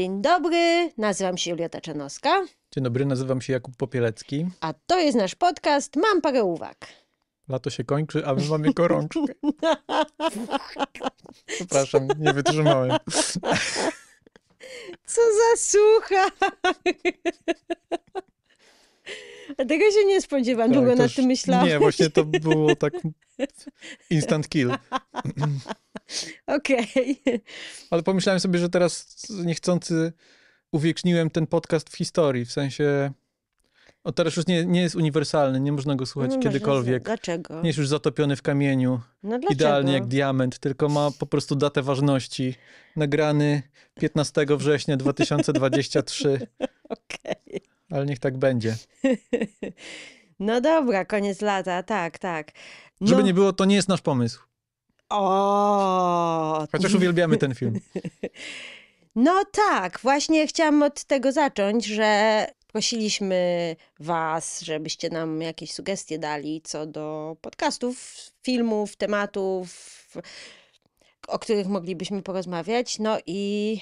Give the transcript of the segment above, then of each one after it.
Dzień dobry, nazywam się Julia Taczanowska. Dzień dobry, nazywam się Jakub Popielecki. A to jest nasz podcast Mam parę uwag. Lato się kończy, a my mamy gorączkę. Przepraszam, nie wytrzymałem. Co za sucha! A tego się nie spodziewam, tak, długo nad tym myślałam. Nie, właśnie to było tak instant kill. Okej. Okay. Ale pomyślałem sobie, że teraz niechcący uwieczniłem ten podcast w historii, w sensie... O, teraz już nie, nie jest uniwersalny, nie można go słuchać no, kiedykolwiek. Dlaczego? Nie jest już zatopiony w kamieniu. No, dlaczego? Idealnie jak diament, tylko ma po prostu datę ważności. Nagrany 15 września 2023. Okej. Okay ale niech tak będzie. no dobra, koniec lata, tak, tak. No... Żeby nie było, to nie jest nasz pomysł. O! Chociaż uwielbiamy ten film. No tak, właśnie chciałam od tego zacząć, że prosiliśmy Was, żebyście nam jakieś sugestie dali co do podcastów, filmów, tematów, o których moglibyśmy porozmawiać. No i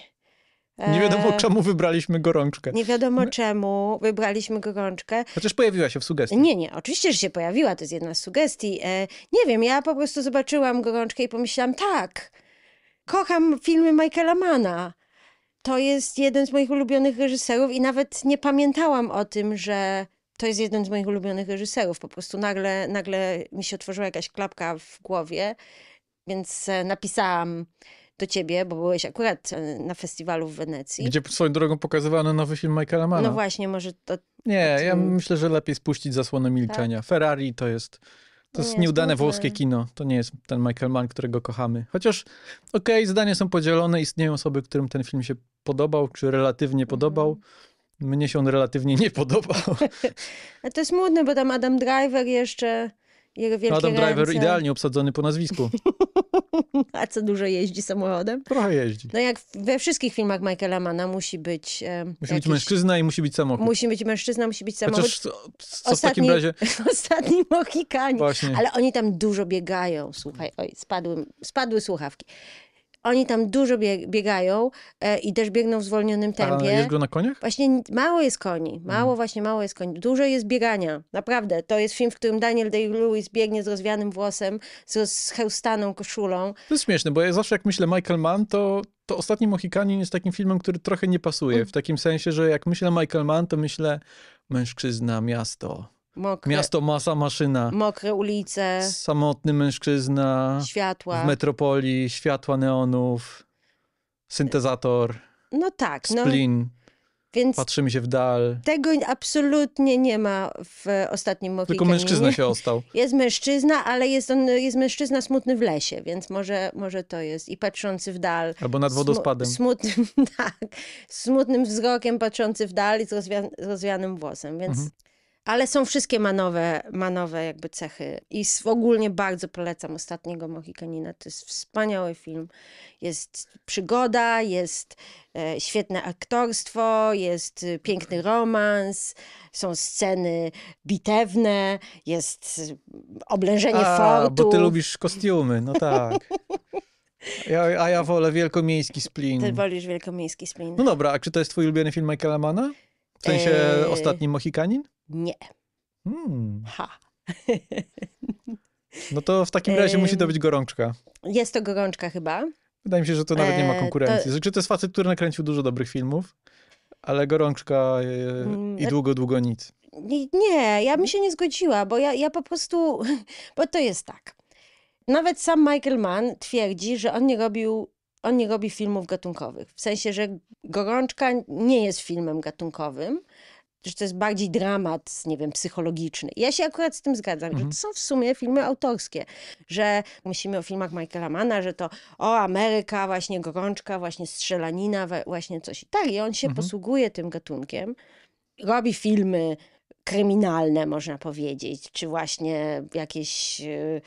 nie e, wiadomo, czemu wybraliśmy gorączkę. Nie wiadomo, czemu wybraliśmy gorączkę. Chociaż pojawiła się w sugestii. Nie, nie, oczywiście, że się pojawiła, to jest jedna z sugestii. E, nie wiem, ja po prostu zobaczyłam gorączkę i pomyślałam, tak, kocham filmy Michaela Manna. To jest jeden z moich ulubionych reżyserów i nawet nie pamiętałam o tym, że to jest jeden z moich ulubionych reżyserów. Po prostu nagle, nagle mi się otworzyła jakaś klapka w głowie, więc e, napisałam do ciebie, bo byłeś akurat e, na festiwalu w Wenecji. Gdzie swoją drogą pokazywano nowy film Michaela Manna. No właśnie, może to... Nie, ja mm. myślę, że lepiej spuścić zasłonę milczenia. Tak? Ferrari to jest... To nie no jest nieudane włoskie kino. To nie jest ten Michael Mann, którego kochamy. Chociaż, okej, okay, zdania są podzielone. Istnieją osoby, którym ten film się podobał, czy relatywnie mhm. podobał. Mm -hmm. Mnie się on relatywnie nie podobał. A to smutne, bo tam Adam Driver jeszcze jego wielkie Adam Driver idealnie obsadzony po nazwisku. A co dużo jeździ samochodem? Trochę jeździ. No jak we wszystkich filmach Michaela Manna musi być. musi jakiś... być mężczyzna i musi być samochód. Musi być mężczyzna, musi być samochód. Chociaż co, co ostatni, w takim razie. Ostatni Mohikanie. Właśnie. Ale oni tam dużo biegają. Słuchaj, oj, spadły, spadły słuchawki. Oni tam dużo biegają e, i też biegną w zwolnionym tempie. A jest go na koniach? Właśnie mało jest koni. Mało, mhm. właśnie mało jest koni. Dużo jest biegania. Naprawdę. To jest film, w którym Daniel Day-Lewis biegnie z rozwianym włosem, z, z hełstaną koszulą. To jest śmieszne, bo ja zawsze jak myślę Michael Mann, to, to Ostatni Mohikanin jest takim filmem, który trochę nie pasuje. W takim sensie, że jak myślę Michael Mann, to myślę mężczyzna, miasto, Mokre, Miasto, masa, maszyna. Mokre ulice. Samotny mężczyzna. Światła. W metropolii, światła neonów, syntezator. No tak. No. Splin. No, więc Patrzymy się w dal. Tego absolutnie nie ma w ostatnim Mohikanie. Tylko mężczyzna się ostał. Jest mężczyzna, ale jest on jest mężczyzna smutny w lesie, więc może, może to jest. I patrzący w dal. Albo nad wodospadem. smutnym, tak. Smutnym wzrokiem patrzący w dal i z rozwia rozwianym włosem, więc... Mhm ale są wszystkie manowe, manowe jakby cechy. I ogólnie bardzo polecam ostatniego Mohikanina. To jest wspaniały film. Jest przygoda, jest e, świetne aktorstwo, jest y, piękny romans, są sceny bitewne, jest y, oblężenie a, fortu. bo ty lubisz kostiumy, no tak. Ja, a ja wolę wielkomiejski splin. Ty wolisz wielkomiejski splin. No dobra, a czy to jest twój ulubiony film Michaela Manna? W sensie eee... ostatni Mohikanin? Nie. Hmm. Ha. No to w takim razie musi to być gorączka. Jest to gorączka chyba. Wydaje mi się, że to nawet nie ma e, konkurencji. Znaczy, to jest facet, który nakręcił dużo dobrych filmów, ale gorączka e, mm, i e, długo, długo nic. Nie, ja bym się nie zgodziła, bo ja, ja po prostu, bo to jest tak. Nawet sam Michael Mann twierdzi, że on nie robił on nie robi filmów gatunkowych. W sensie, że Gorączka nie jest filmem gatunkowym, że to jest bardziej dramat, nie wiem, psychologiczny. Ja się akurat z tym zgadzam, mhm. że to są w sumie filmy autorskie, że myślimy o filmach Michaela Manna, że to o Ameryka, właśnie gorączka, właśnie strzelanina, właśnie coś. Tak, i on się mhm. posługuje tym gatunkiem, robi filmy kryminalne, można powiedzieć, czy właśnie jakieś y,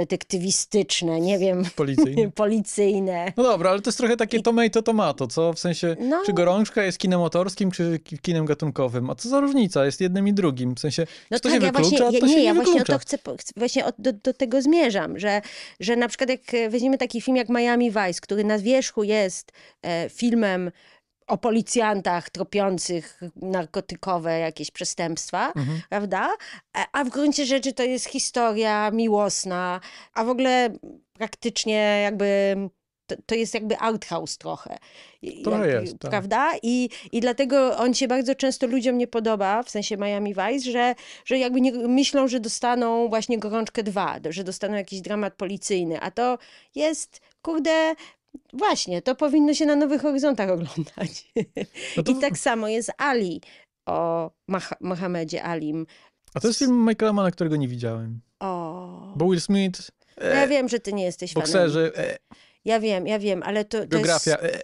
detektywistyczne, nie wiem. Policyjne. policyjne. No dobra, ale to jest trochę takie I... tomato tomato, co? W sensie, no... czy gorączka jest kinem autorskim, czy kinem gatunkowym? A co za różnica? Jest jednym i drugim. W sensie, no to tak, się ja wyklucza, właśnie, ja, się nie, ja nie właśnie to chcę, chcę właśnie od, do, do, tego zmierzam, że, że na przykład jak weźmiemy taki film jak Miami Vice, który na wierzchu jest e, filmem o policjantach tropiących narkotykowe jakieś przestępstwa, mhm. prawda? E, a w gruncie rzeczy to jest historia miłosna, a w ogóle praktycznie jakby to, jest jakby outhouse trochę. To jak, jest, tak. Prawda? I, I dlatego on się bardzo często ludziom nie podoba, w sensie Miami Vice, że, że jakby nie, myślą, że dostaną właśnie Gorączkę 2, że dostaną jakiś dramat policyjny, a to jest, kurde, Właśnie, to powinno się na Nowych Horyzontach oglądać. No to... I tak samo jest Ali o Mah Mohamedzie Alim. A to jest film Michaela Mana, którego nie widziałem. O. Bo Will Smith... No e, ja wiem, że ty nie jesteś bokserzy, fanem. E, ja wiem, ja wiem, ale to, to Biografia. Jest, e,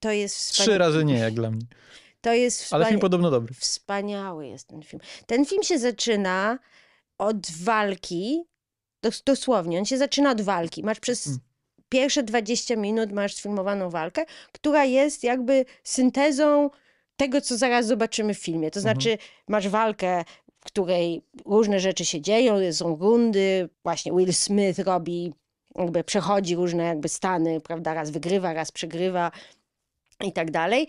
to jest wspaniały. Trzy razy nie, jak dla mnie. To jest wspania... Ale film podobno dobry. Wspaniały jest ten film. Ten film się zaczyna od walki, dosłownie, on się zaczyna od walki. Masz przez mm pierwsze 20 minut masz sfilmowaną walkę, która jest jakby syntezą tego, co zaraz zobaczymy w filmie. To mhm. znaczy, masz walkę, w której różne rzeczy się dzieją, są rundy, właśnie Will Smith robi, jakby przechodzi różne jakby stany, prawda, raz wygrywa, raz przegrywa i tak dalej.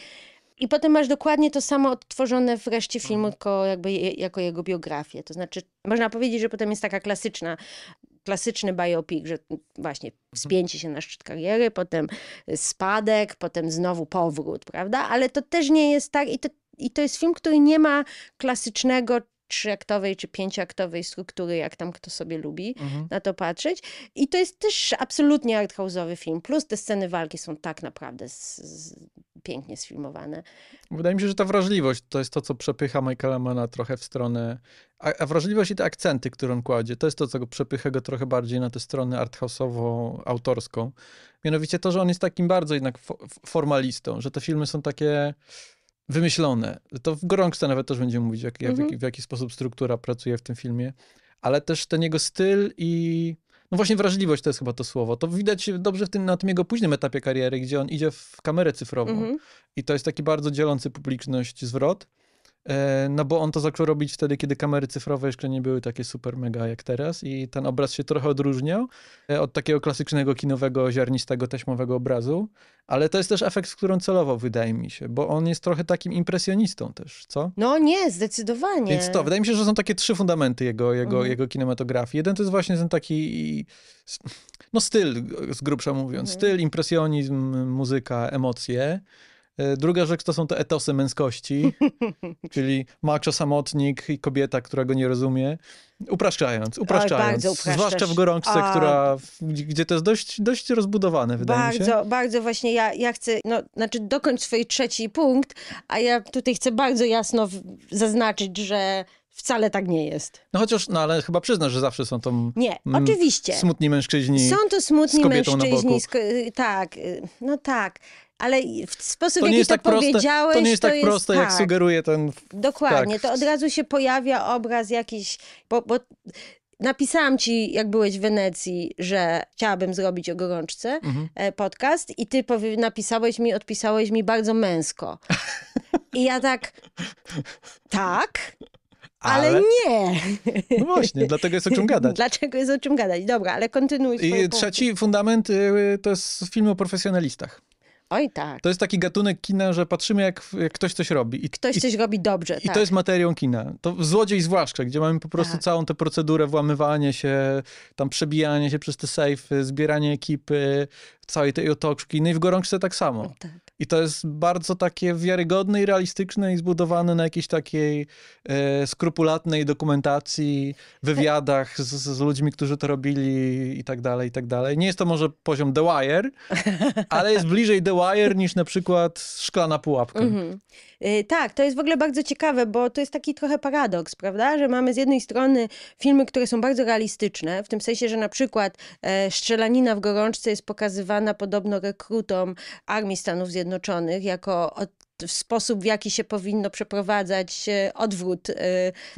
I potem masz dokładnie to samo odtworzone w reszcie mhm. filmu, tylko jakby jako jego biografię. To znaczy, można powiedzieć, że potem jest taka klasyczna klasyczny biopik, że właśnie mhm. wspięcie się na szczyt kariery, potem spadek, potem znowu powrót, prawda? Ale to też nie jest tak i to, i to jest film, który nie ma klasycznego trzyaktowej czy pięcioaktowej struktury, jak tam kto sobie lubi mhm. na to patrzeć. I to jest też absolutnie arthouse'owy film, plus te sceny walki są tak naprawdę z, z, pięknie sfilmowane. Wydaje mi się, że ta wrażliwość to jest to, co przepycha Michaela Mana trochę w stronę, a, a, wrażliwość i te akcenty, które on kładzie, to jest to, co go przepycha go trochę bardziej na tę stronę arthouse'ową, autorską. Mianowicie to, że on jest takim bardzo jednak fo- formalistą, że te filmy są takie wymyślone. To w gorączce nawet też będziemy mówić, jak, jak, mhm. w, jaki, w jaki sposób struktura pracuje w tym filmie, ale też ten jego styl i no właśnie wrażliwość to jest chyba to słowo. To widać dobrze w tym, na tym jego późnym etapie kariery, gdzie on idzie w kamerę cyfrową. Mhm. I to jest taki bardzo dzielący publiczność zwrot. E, no bo on to zaczął robić wtedy, kiedy kamery cyfrowe jeszcze nie były takie super mega jak teraz i ten obraz się trochę odróżniał e, od takiego klasycznego kinowego, ziarnistego, taśmowego obrazu, ale to jest też efekt, z którym celował, wydaje mi się, bo on jest trochę takim impresjonistą też, co? No nie, zdecydowanie. Więc to, wydaje mi się, że są takie trzy fundamenty jego, jego, mhm. jego kinematografii. Jeden to jest właśnie ten taki, no styl, z grubsza mówiąc, mhm. styl, impresjonizm, muzyka, emocje. E, druga rzecz to są te etosy męskości, czyli macho samotnik i kobieta, która go nie rozumie. Upraszczając, tak, upraszczając. zwłaszcza w gorączce, która, gdzie to jest dość, dość rozbudowane, wydaje bardzo, mi się. Bardzo, bardzo właśnie ja, ja chcę, no, znaczy dokończ swój trzeci punkt, a ja tutaj chcę bardzo jasno zaznaczyć, że wcale tak nie jest. No chociaż, no ale chyba przyznasz, że zawsze są to... Nie, mm, oczywiście. Smutni mężczyźni Są to smutni mężczyźni, tak, y, no tak ale w sposób, to jaki to tak powiedziałeś... Proste, to nie jest tak to tak jest, proste, tak, jak sugeruje ten... Dokładnie, tak. to od razu się pojawia obraz jakiś... Bo, bo napisałam ci, jak byłeś w Wenecji, że chciałabym zrobić o gorączce mhm. E, podcast i ty napisałeś mi, odpisałeś mi bardzo męsko. I ja tak, tak, ale... ale, nie. No właśnie, dlatego jest o czym gadać. Dlaczego jest o czym gadać? Dobra, ale kontynuuj. I trzeci fundament y, to jest film o profesjonalistach. Oj tak. To jest taki gatunek kina, że patrzymy jak, jak ktoś coś robi. I, ktoś i, coś robi dobrze, I tak. to jest materią kina. To w Złodziej zwłaszcza, gdzie mamy po prostu tak. całą tę procedurę włamywania się, tam przebijanie się przez te sejfy, zbieranie ekipy, całej tej otoczki. No i w Gorączce tak samo. Tak. I to jest bardzo takie wiarygodne i realistyczne i zbudowane na jakiejś takiej e, skrupulatnej dokumentacji, wywiadach z, z, ludźmi, którzy to robili i tak dalej, i tak dalej. Nie jest to może poziom The Wire, ale jest bliżej The Wire niż na przykład Szklana Pułapka. Mm-hmm. Y, tak, to jest w ogóle bardzo ciekawe, bo to jest taki trochę paradoks, prawda? Że mamy z jednej strony filmy, które są bardzo realistyczne, w tym sensie, że na przykład e, strzelanina w gorączce jest pokazywana podobno rekrutom Armii Stanów Zjednoczonych, Zjednoczonych jako w sposób, w jaki się powinno przeprowadzać e, odwrót e,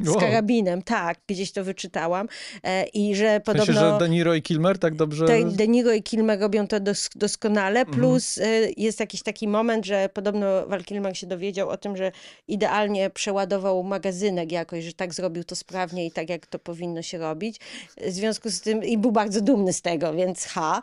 z wow. karabinem. Tak, gdzieś to wyczytałam. E, I że podobno... Myślę, że De Niro i Kilmer tak dobrze... De Niro i Kilmer robią to doskonale, mhm. plus mhm. jest jakiś taki moment, że podobno Val Kilmer się dowiedział o tym, że idealnie przeładował magazynek jakoś, że tak zrobił to sprawnie i tak, jak to powinno się robić. W związku z tym... I był bardzo dumny z tego, więc ha.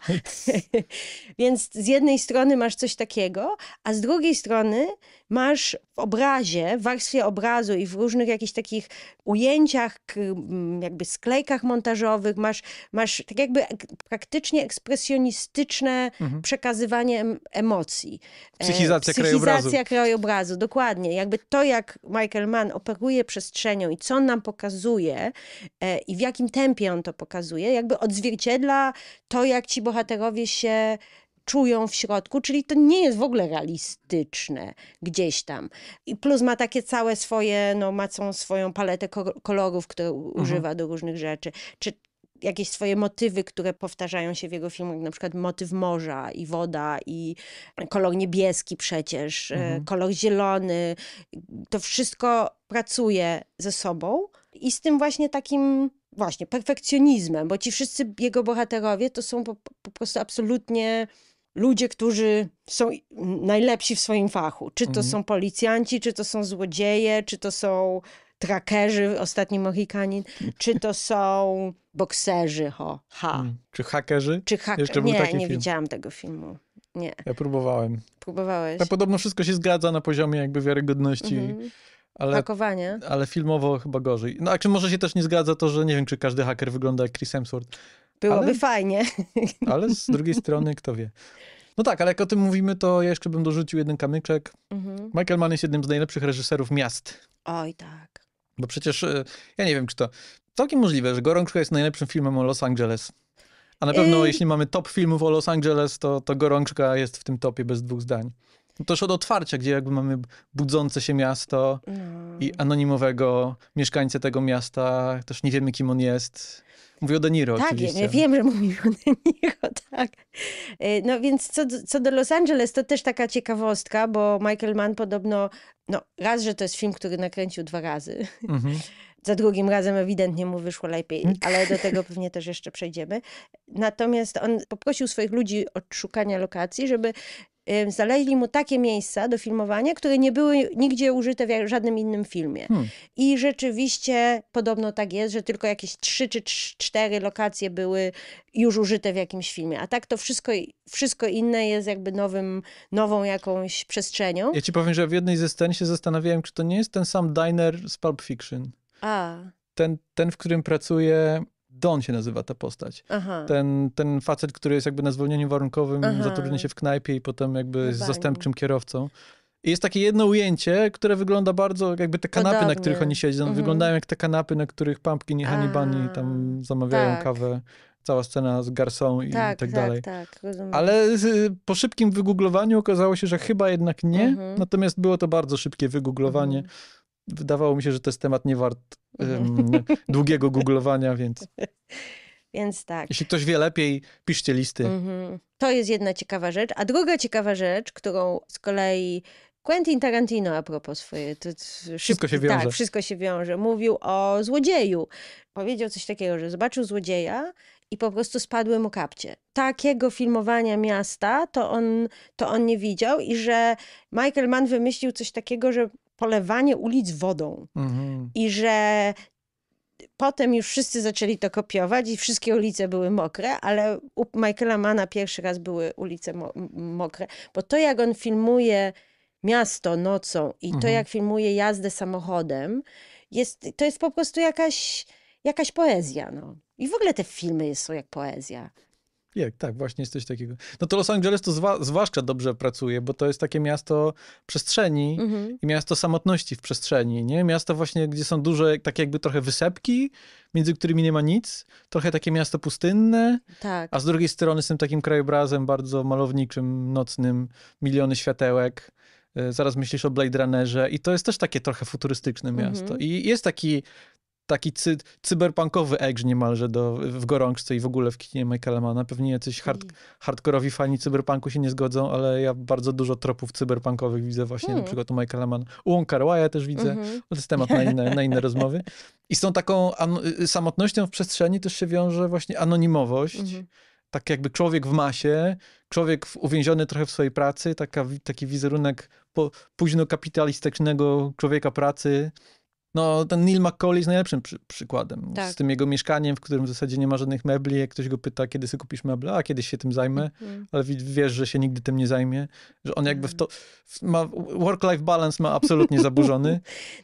więc z jednej strony masz coś takiego, a z drugiej strony masz w obrazie, w warstwie obrazu i w różnych jakichś takich ujęciach, mm, jakby sklejkach montażowych, masz, masz tak jakby praktycznie ekspresjonistyczne mhm. przekazywanie emocji. E, psychizacja, Psychizacja krajobrazu. krajobrazu. Dokładnie. Jakby to, jak Michael Mann operuje przestrzenią i co nam pokazuje e, i w jakim tempie on to pokazuje, jakby odzwierciedla to, jak ci bohaterowie się czują w środku, czyli to nie jest w ogóle realistyczne gdzieś tam. I plus ma takie całe swoje, no ma całą swoją paletę kolorów, które mhm. używa do różnych rzeczy. Czy, jakieś swoje motywy, które powtarzają się w jego filmach, na przykład motyw morza i woda i kolor niebieski przecież, e, mhm. kolor zielony. To wszystko pracuje ze sobą i z tym właśnie takim właśnie perfekcjonizmem, bo ci wszyscy jego bohaterowie to są po, po prostu absolutnie ludzie, którzy są najlepsi w swoim fachu. Czy to mhm. są policjanci, czy to są złodzieje, czy to są trakerzy, ostatni Mohikanin, czy to są bokserzy, ho, ha. Hmm. Czy hakerzy? Czy hak... Jeszcze nie, nie film. widziałam tego filmu. Nie. Ja próbowałem. Próbowałeś? Tak podobno wszystko się zgadza na poziomie jakby wiarygodności. Mhm. Ale, Hakowanie. ale filmowo chyba gorzej. No, a czy może się też nie zgadza to, że nie wiem, czy każdy haker wygląda jak Chris Hemsworth. Byłoby ale, fajnie. Ale z drugiej strony, kto wie. No tak, ale jak o tym mówimy, to ja jeszcze bym dorzucił jeden kamyczek. Mhm. Michael Mann jest jednym z najlepszych reżyserów miast. Oj, tak. Bo przecież, e, ja nie wiem, czy to... Całkiem możliwe, że Gorączka jest najlepszym filmem o Los Angeles. A na pewno, y- jeśli mamy top filmów o Los Angeles, to, to Gorączka jest w tym topie bez dwóch zdań. No to już od otwarcia, gdzie jakby mamy budzące się miasto no. i anonimowego mieszkańca tego miasta, też nie wiemy, kim on jest. Mówię o Deniro. Tak, oczywiście. ja wiem, że mówisz o Deniro, tak. E, no więc co, co do Los Angeles, to też taka ciekawostka, bo Michael Mann podobno, no raz, że to jest film, który nakręcił dwa razy. Mhm. Za drugim razem ewidentnie mu wyszło lepiej, mm. ale do tego pewnie też jeszcze przejdziemy. Natomiast on poprosił swoich ludzi od szukania lokacji, żeby znaleźli mu takie miejsca do filmowania, które nie były nigdzie użyte w żadnym innym filmie. Hmm. I rzeczywiście podobno tak jest, że tylko jakieś trzy czy cztery lokacje były już użyte w jakimś filmie. A tak to wszystko, wszystko inne jest jakby nowym, nową jakąś przestrzenią. Ja ci powiem, że w jednej ze scen się zastanawiałem, czy to nie jest ten sam diner z Pulp Fiction. A. Ten, ten w którym pracuje Don się nazywa ta postać. Ten, ten facet, który jest jakby na zwolnieniu warunkowym, Aha. zatrudnia się w knajpie i potem jakby jest zastępczym kierowcą. I jest takie jedno ujęcie, które wygląda bardzo, jakby te kanapy, Podobnie. na których oni siedzą, mhm. wyglądają jak te kanapy, na których Pumpkin i Honey Bunny tam zamawiają tak. kawę. Cała scena z garcą i tak, tak, tak dalej. Tak, tak, rozumiem. Ale z, po szybkim wygooglowaniu okazało się, że chyba jednak nie. Mhm. Natomiast było to bardzo szybkie wygooglowanie. Mhm wydawało mi się, że to jest temat nie wart um, długiego googlowania, więc. Więc tak. Jeśli ktoś wie lepiej, piszcie listy. Mhm. To jest jedna ciekawa rzecz. A druga ciekawa rzecz, którą z kolei Quentin Tarantino a propos swoje. To, wszystko się tak, wiąże. Tak, wszystko się wiąże. Mówił o złodzieju. Powiedział coś takiego, że zobaczył złodzieja i po prostu spadły mu kapcie. Takiego filmowania miasta to on, to on nie widział i że Michael Mann wymyślił coś takiego, że polewanie ulic wodą mhm. i że potem już wszyscy zaczęli to kopiować i wszystkie ulice były mokre, ale u Michaela Mana pierwszy raz były ulice mo mokre, bo to jak on filmuje miasto nocą i to mhm. jak filmuje jazdę samochodem, jest, to jest po prostu jakaś, jakaś poezja. No. I w ogóle te filmy są jak poezja. Jak, tak, właśnie jesteś coś takiego. No to Los Angeles to zwa, zwłaszcza dobrze pracuje, bo to jest takie miasto przestrzeni mm-hmm. i miasto samotności w przestrzeni, nie? Miasto właśnie, gdzie są duże, takie jakby trochę wysepki, między którymi nie ma nic, trochę takie miasto pustynne, tak. a z drugiej strony z tym takim krajobrazem bardzo malowniczym, nocnym, miliony światełek. E, zaraz myślisz o Blade Runnerze i to jest też takie trochę futurystyczne miasto. Mm-hmm. I jest taki, taki cy, cyberpunkowy edge niemalże do, w gorączce i w ogóle w kinie Michaela Manna. Pewnie jacyś hard, hardkorowi fani cyberpunku się nie zgodzą, ale ja bardzo dużo tropów cyberpunkowych widzę właśnie, hmm. na przykład u Michaela Manna. U Wong ja też widzę, mm -hmm. to jest temat na inne, na inne rozmowy. I z tą taką y, samotnością w przestrzeni też się wiąże właśnie anonimowość, mm -hmm. tak jakby człowiek w masie, człowiek uwięziony trochę w swojej pracy, taka, taki wizerunek po, późno kapitalistycznego człowieka pracy, no, ten Neil McCauley jest najlepszym przy, przykładem. Tak. Z tym jego mieszkaniem, w którym w zasadzie nie ma żadnych mebli. Jak ktoś go pyta, kiedy sobie kupisz meble, a kiedyś się tym zajmę, mm. ale wiesz, że się nigdy tym nie zajmie. Że on jakby w to. W, ma, work-life balance ma absolutnie zaburzony.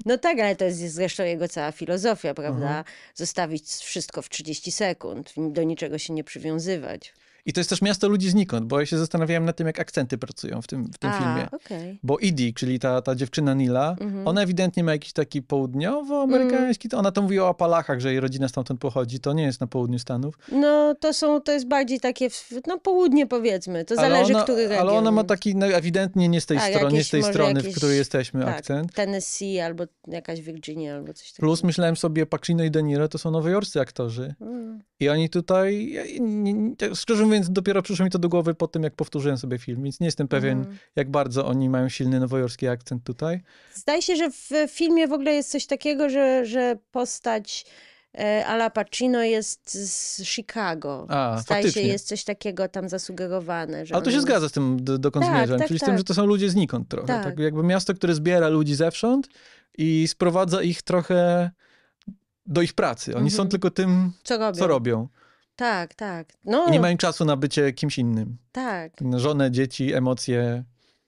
no tak, ale to jest zresztą jego cała filozofia, prawda? Mhm. Zostawić wszystko w 30 sekund, do niczego się nie przywiązywać. I to jest też miasto ludzi znikąd, bo ja się zastanawiałem nad tym, jak akcenty pracują w tym, w tym A, filmie. Okay. Bo Idi, czyli ta, ta dziewczyna Nila, mm-hmm. ona ewidentnie ma jakiś taki południowoamerykański, mm. ona to mówi o Apalachach, że jej rodzina stamtąd pochodzi, to nie jest na południu Stanów. No to są, to jest bardziej takie, no południe powiedzmy, to ale zależy, ona, który region. Ale ona ma taki no, ewidentnie nie z tej, tak, jakieś, nie z tej strony, jakieś, w której jesteśmy tak, akcent. Tennessee albo jakaś Virginia albo coś takiego. Plus myślałem sobie, Pacino i De Niro to są nowojorscy aktorzy. Mm. I oni tutaj, szczerze mówiąc, więc dopiero przyszło mi to do głowy po tym, jak powtórzyłem sobie film, więc nie jestem pewien, mm. jak bardzo oni mają silny nowojorski akcent tutaj. Zdaje się, że w filmie w ogóle jest coś takiego, że, że postać e, Ala Pacino jest z Chicago. A, Zdaje faktycznie. się, jest coś takiego tam zasugerowane. Że Ale to się jest... zgadza z tym, do, dokąd tak, zmierzam. Tak, Czyli tak. z tym, tak. że to są ludzie znikąd trochę. Tak. tak. jakby miasto, które zbiera ludzi zewsząd i sprowadza ich trochę do ich pracy. Oni mhm. są tylko tym, co robią. Co robią. Tak, tak. No, Nie mają czasu na bycie kimś innym. tak. Żonę, dzieci, emocje.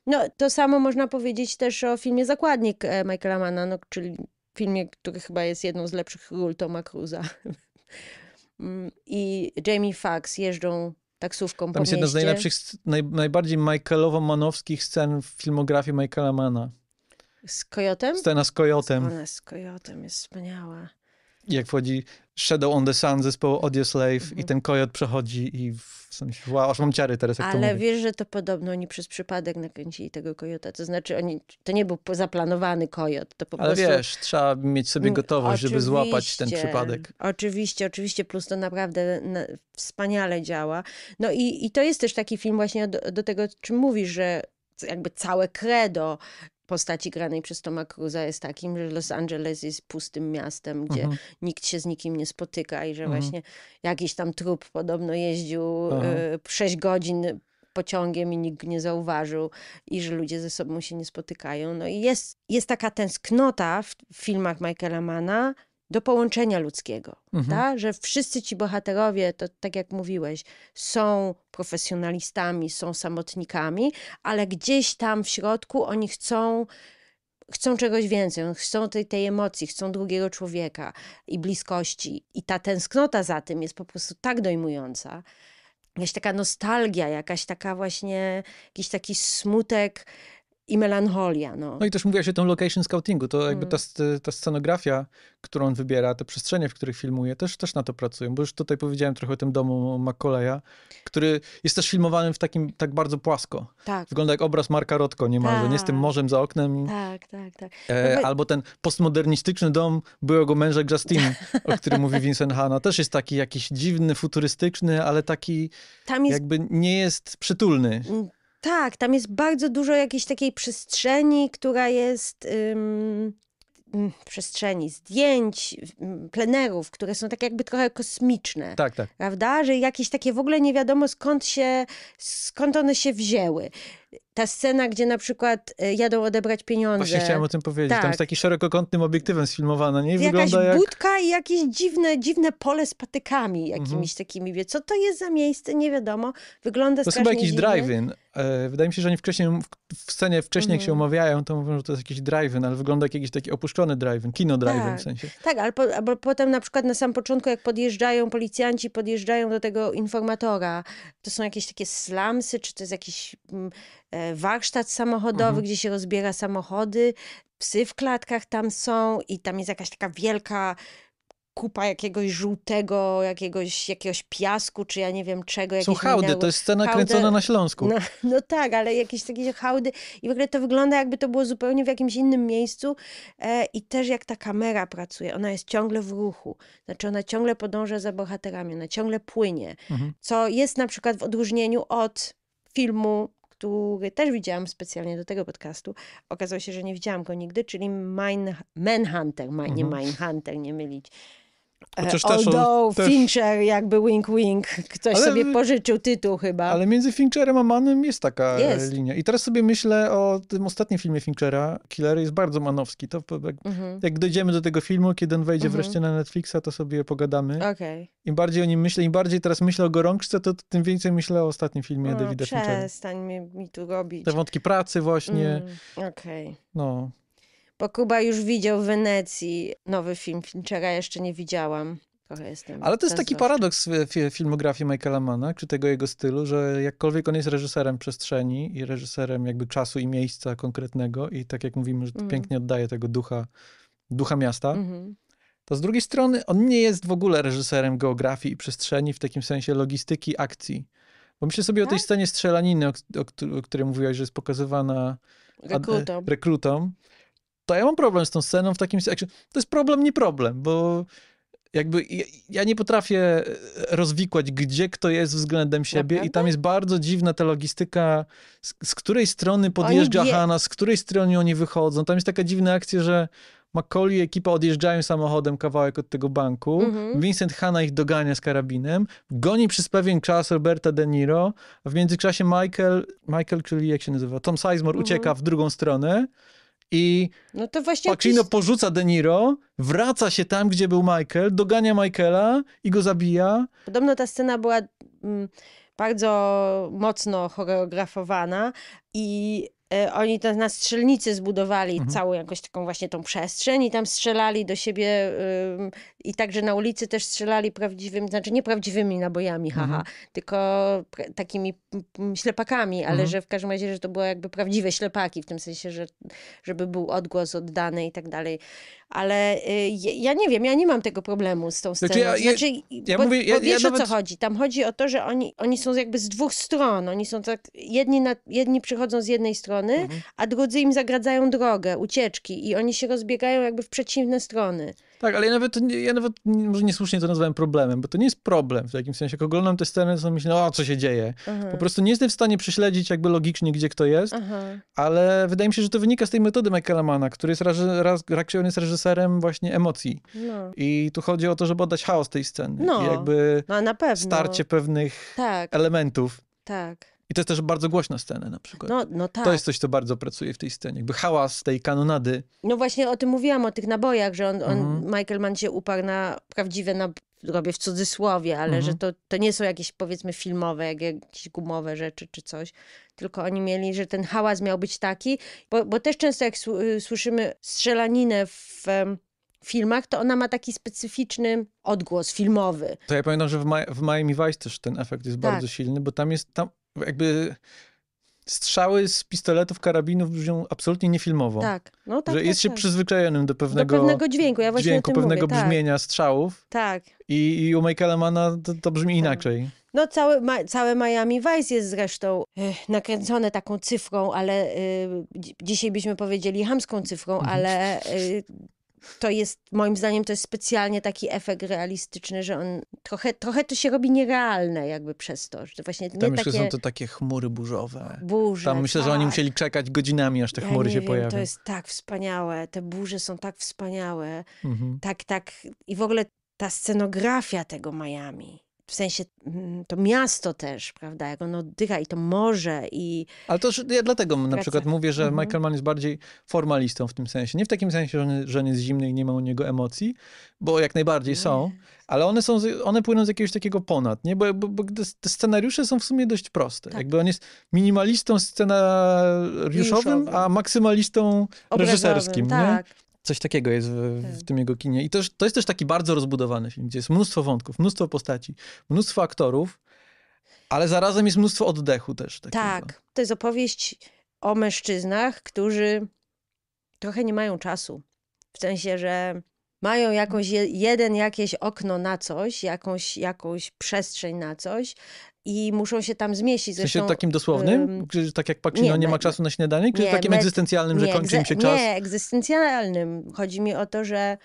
No, to samo można powiedzieć też o filmie Zakładnik e, Michaela Manna, no, czyli filmie, który chyba jest jedną z lepszych ról Toma Cruza. Mm, I Jamie Foxx jeżdżą taksówką Tam po jest jedna z najlepszych, naj, najbardziej Michaelowo-manowskich scen w filmografii Michaela Manna. Z Kojotem? Scena z kojotem. Ona z Kojotem jest wspaniała. Jak wchodzi Shadow on the Sun zespołu Audioslave mhm. i ten kojot przechodzi i w sensie, wow, aż mam ciary teraz, jak Ale wiesz, że to podobno oni przez przypadek nakręcili tego kojota, to znaczy oni, to nie był zaplanowany kojot, to po Ale prostu... wiesz, trzeba mieć sobie mm, gotowość, oczywiście, żeby złapać ten przypadek. Oczywiście, oczywiście, plus to naprawdę na, wspaniale działa. No i, i to jest też taki film właśnie do, do tego, czym mówisz, że jakby całe credo postaci granej przez Toma Cruza jest takim, że Los Angeles jest pustym miastem, gdzie mhm. nikt się z nikim nie spotyka i że mhm. właśnie jakiś tam trup podobno jeździł y, 6 godzin pociągiem i nikt nie zauważył i że ludzie ze sobą się nie spotykają. No i jest, jest taka tęsknota w filmach Michaela Manna do połączenia ludzkiego, mhm. Tak? że wszyscy ci bohaterowie, to tak jak mówiłeś, są profesjonalistami, są samotnikami, ale gdzieś tam w środku oni chcą chcą czegoś więcej, chcą tej, tej emocji, chcą drugiego człowieka i bliskości. I ta tęsknota za tym jest po prostu tak dojmująca. Jakaś taka nostalgia, jakaś taka właśnie, jakiś taki smutek, i melancholia. No. no i też mówiłaś o tym location scoutingu, to jakby mm. ta, ta scenografia, którą on wybiera, te przestrzenie, w których filmuje, też, też na to pracują, bo już tutaj powiedziałem trochę o tym domu Macaulaya, który jest też filmowany w takim, tak bardzo płasko. Tak. Wygląda jak obraz Marka Rotko niemalże, tak. nie z tym tak. morzem za oknem. Tak, tak, tak. E, no Albo ten postmodernistyczny dom byłego męża Justin o którym mówi Vincent Hanna, też jest taki jakiś dziwny, futurystyczny, ale taki jest... jakby nie jest przytulny. Mm, tak, tam jest bardzo dużo jakiejś takiej przestrzeni, która jest. Ym, mm, przestrzeni, zdjęć, mm, plenerów, które są tak jakby trochę kosmiczne. Tak, tak. Prawda? Że jakieś takie w ogóle nie wiadomo skąd się, skąd one się wzięły. Ta scena, gdzie na przykład y, jadą odebrać pieniądze. Właśnie chciałem o tym powiedzieć. Tak. Tam jest tak. taki szerokokątnym obiektywem sfilmowana, nie? I Jakaś jak... budka i jakieś dziwne, dziwne pole z patykami mhm. jakimiś mhm. takimi. Wie, co to jest za miejsce? Nie wiadomo. Wygląda to strasznie To chyba jakiś drive-in. E, wydaje mi się, że oni wcześniej, w scenie wcześniej mm. się mhm. umawiają, to mówią, że to jest jakiś drive-in, ale wygląda jak jakiś taki opuszczony drive-in, kino tak. drive-in tak, w sensie. Tak, albo, albo potem na przykład na samym początku, jak podjeżdżają policjanci, podjeżdżają do tego informatora. To są jakieś takie slamsy, czy to jest jakiś mm, e, warsztat samochodowy, mhm. gdzie się rozbiera samochody, psy w klatkach tam są i tam jest jakaś taka wielka kupa jakiegoś żółtego, jakiegoś, jakiegoś piasku, czy ja nie wiem czego. Są hałdy, minęły. to jest scena hałdy. kręcona na Śląsku. No, no, tak, ale jakieś takie hałdy i w ogóle to wygląda jakby to było zupełnie w jakimś innym miejscu e, i też jak ta kamera pracuje, ona jest ciągle w ruchu, znaczy ona ciągle podąża za bohaterami, ona ciągle płynie, mhm. co jest na przykład w odróżnieniu od filmu który też widziałam specjalnie do tego podcastu. Okazało się, że nie widziałam go nigdy, czyli Mine, Manhunter, nie mhm. Mindhunter, nie mylić. Chociaż e, Although też... Fincher jakby wink wink, ktoś ale, sobie pożyczył tytuł chyba. Ale między Fincherem a Manem jest taka e, jest. linia. I teraz sobie myślę o tym ostatnim filmie Finchera, Killer jest bardzo manowski. To jak, mhm. jak dojdziemy do tego filmu, kiedy on wejdzie mhm. wreszcie na Netflixa, to sobie pogadamy. Okay. Im bardziej o nim myślę, im bardziej teraz myślę o gorączce, to tym więcej myślę o ostatnim filmie no, Davida Finchera. Przestań mi, mi tu robić. Te wątki pracy właśnie. Mm, Okej. Okay. No. Bo Kuba już widział w Wenecji nowy film Finchera, jeszcze nie widziałam. jestem Ale to jest taki paradoks w filmografii Michaela Manna, czy tego jego stylu, że jakkolwiek on jest reżyserem przestrzeni i reżyserem jakby czasu i miejsca konkretnego i tak jak mówimy, że mm. pięknie oddaje tego ducha, ducha miasta, mm-hmm. to z drugiej strony on nie jest w ogóle reżyserem geografii i przestrzeni w takim sensie logistyki akcji. Bo myślę sobie tak? o tej tak? scenie strzelaniny, o, o, o której mówiłaś, że jest pokazywana rekrutom. Ad, rekrutą e, to ja mam problem z tą sceną w takim sensie. To jest problem, nie problem, bo jakby ja, ja, nie potrafię e, rozwikłać, gdzie kto jest względem siebie Naprawdę? i tam jest bardzo dziwna ta logistyka, z, z której strony podjeżdża Hanna, z której strony oni wychodzą. Tam jest taka dziwna akcja, że McCauley i ekipa odjeżdżają samochodem kawałek od tego banku, mhm. Vincent Hanna ich dogania z karabinem, goni przez pewien czas Roberta De Niro, a w międzyczasie Michael, Michael, czyli jak się nazywa, Tom Sizemore mhm. ucieka w drugą stronę, i no to właśnie Pacino jakiś... porzuca De Niro, wraca się tam, gdzie był Michael, dogania Michaela i go zabija. Podobno ta scena była mm, bardzo mocno choreografowana i E, oni to na strzelnicy zbudowali mhm. całą jakąś taką właśnie tą przestrzeń i tam strzelali do siebie i także na ulicy też strzelali prawdziwymi, znaczy nie prawdziwymi nabojami, mhm. haha, tylko takimi ślepakami, ale mhm. że w każdym razie, że to były jakby prawdziwe ślepaki, w tym sensie, że żeby był odgłos oddany i tak dalej ale y, ja nie wiem, ja nie mam tego problemu z tą znaczy, sceną. Znaczy, ja, znaczy, ja, ja mówię, ja, bo wiesz ja o co chodzi. Tam chodzi o to, że oni, oni są jakby z dwóch stron. Oni są tak, jedni, na, jedni przychodzą z jednej strony, mhm. a drudzy im zagradzają drogę, ucieczki i oni się rozbiegają jakby w przeciwne strony. Tak, ale ja nawet, ja nawet może niesłusznie to nazwałem problemem, bo to nie jest problem w takim sensie. Jak oglądam te sceny, to myślę, o no, co się dzieje. Mhm. Po prostu nie jestem w stanie prześledzić jakby logicznie, gdzie kto jest, mhm. ale wydaje mi się, że to wynika z tej metody Michaela który jest, raz, raz, on jest reżyserem właśnie emocji. No. I tu chodzi o to, żeby oddać chaos tej sceny. No, I jakby no, na pewno. starcie pewnych tak. elementów. Tak. I to jest też bardzo głośna scena na przykład. No, no tak. To jest tak. coś, co bardzo pracuje w tej scenie. Jakby hałas tej kanonady. No właśnie o tym mówiłam, o tych nabojach, że on, on mhm. Michael Mann się uparł na prawdziwe naboje robię w cudzysłowie, ale mhm. że to, to nie są jakieś powiedzmy filmowe, jak jakieś gumowe rzeczy czy coś, tylko oni mieli, że ten hałas miał być taki, bo, bo też często jak słyszymy strzelaninę w filmach, to ona ma taki specyficzny odgłos filmowy. To ja pamiętam, że w, Ma w Miami Vice też ten efekt jest tak. bardzo silny, bo tam jest, tam jakby strzały z pistoletów, karabinów brzmią absolutnie niefilmowo. Tak, no tak. Że tak, jest się tak. przyzwyczajonym do pewnego, do pewnego dźwięku, ja właśnie dźwięku, pewnego mówię. Tak. brzmienia tak. strzałów. Tak. I, i u Michaela Manna to, to brzmi tak. inaczej. No całe, ma, całe Miami Vice jest zresztą yy, nakręcone taką cyfrą, ale y, dzisiaj byśmy powiedzieli hamską cyfrą, mhm. ale y, to jest, moim zdaniem, to jest specjalnie taki efekt realistyczny, że on trochę, trochę to się robi nierealne jakby przez to, że to właśnie Tam jeszcze takie... są to takie chmury burzowe. Burze, Tam myślę, tak. że oni tak. musieli czekać godzinami, aż te ja chmury się wiem, pojawią. To jest tak wspaniałe, te burze są tak wspaniałe, mhm. tak, tak i w ogóle ta scenografia tego Miami w sensie mm, to miasto też, prawda, jak ono oddycha i to morze i... Ale to ja dlatego praca. na przykład mówię, że mhm. Michael Mann jest bardziej formalistą w tym sensie. Nie w takim sensie, że on, że on jest zimny i nie ma u niego emocji, bo jak najbardziej nie. No są, ale one są, one płyną z jakiegoś takiego ponad, nie? Bo, bo, bo te scenariusze są w sumie dość proste. Tak. Jakby on jest minimalistą scenariuszowym, Juszowym. a maksymalistą Obrazowym, reżyserskim, tak. nie? Coś takiego jest w, w tak. tym jego kinie. I to, to jest też taki bardzo rozbudowany film, gdzie jest mnóstwo wątków, mnóstwo postaci, mnóstwo aktorów, ale zarazem jest mnóstwo oddechu też. Takiego. Tak, to jest opowieść o mężczyznach, którzy trochę nie mają czasu. W sensie, że mają jakąś jeden jakieś okno na coś, jakąś, jakąś przestrzeń na coś i muszą się tam zmieścić. Zresztą, w sensie takim dosłownym? Um, czy tak jak Pacino nie, nie ma czasu na śniadanie? Czy nie, takim med, egzystencjalnym, nie, że kończy im się czas? Nie, egzystencjalnym. Chodzi mi o to, że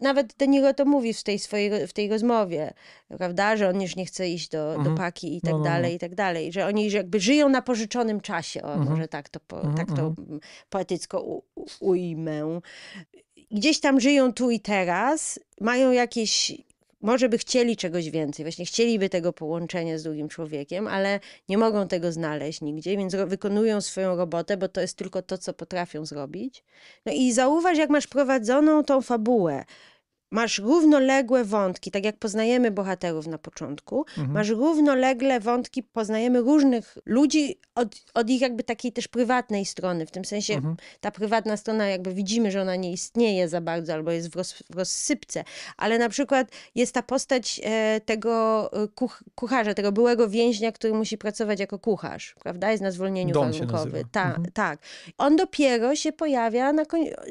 nawet do niego to mówi w tej, swojej, w tej rozmowie, prawda, że on już nie chce iść do, mhm. do paki i no, tak no, no. dalej, i tak dalej, że oni że jakby żyją na pożyczonym czasie, o, mhm. może tak to, po, mhm. tak to mhm. poetycko u, u, ujmę gdzieś tam żyją tu i teraz, mają jakieś może by chcieli czegoś więcej, właśnie chcieliby tego połączenia z drugim człowiekiem, ale nie mogą tego znaleźć nigdzie, więc wykonują swoją robotę, bo to jest tylko to, co potrafią zrobić. No i zauważ, jak masz prowadzoną tą fabułę, masz równoległe wątki, tak jak poznajemy bohaterów na początku, mhm. masz równolegle wątki, poznajemy różnych ludzi od, od, ich jakby takiej też prywatnej strony, w tym sensie mhm. ta prywatna strona jakby widzimy, że ona nie istnieje za bardzo albo jest w, roz, w rozsypce, ale na przykład jest ta postać e, tego e, kuch, kucharza, tego byłego więźnia, który musi pracować jako kucharz, prawda? Jest na zwolnieniu warunkowym. mhm. Tak. On dopiero się pojawia, na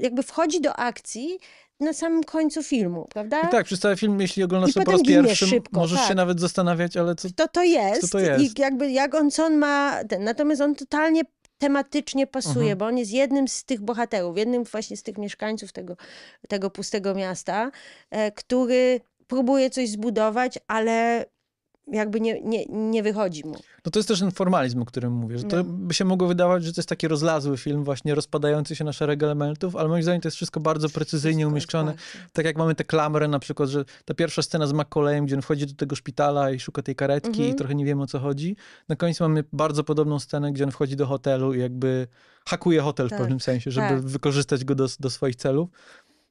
jakby wchodzi do akcji na samym końcu filmu, prawda? I tak, przez cały film, jeśli oglądasz I to po raz pierwszy, szybko, możesz tak. się nawet zastanawiać, ale co to, to jest? Co to jest? I jakby, jak on, co on ma... Ten, natomiast on totalnie tematycznie pasuje, mhm. bo on jest jednym z tych bohaterów, jednym właśnie z tych mieszkańców tego, tego pustego miasta, e, który próbuje coś zbudować, ale jakby nie, nie, nie wychodzi mu. No to jest też ten formalizm, o którym mówię, że to no. by się mogło wydawać, że to jest taki rozlazły film, właśnie rozpadający się na szereg elementów, ale moim zdaniem to jest wszystko bardzo precyzyjnie umieszczone. Tak jak mamy tę klamrę na przykład, że ta pierwsza scena z Macauleyem, gdzie on wchodzi do tego szpitala i szuka tej karetki mhm. i trochę nie wiemy o co chodzi. Na końcu mamy bardzo podobną scenę, gdzie on wchodzi do hotelu i jakby hakuje hotel tak, w pewnym sensie, żeby tak. wykorzystać go do, do swoich celów.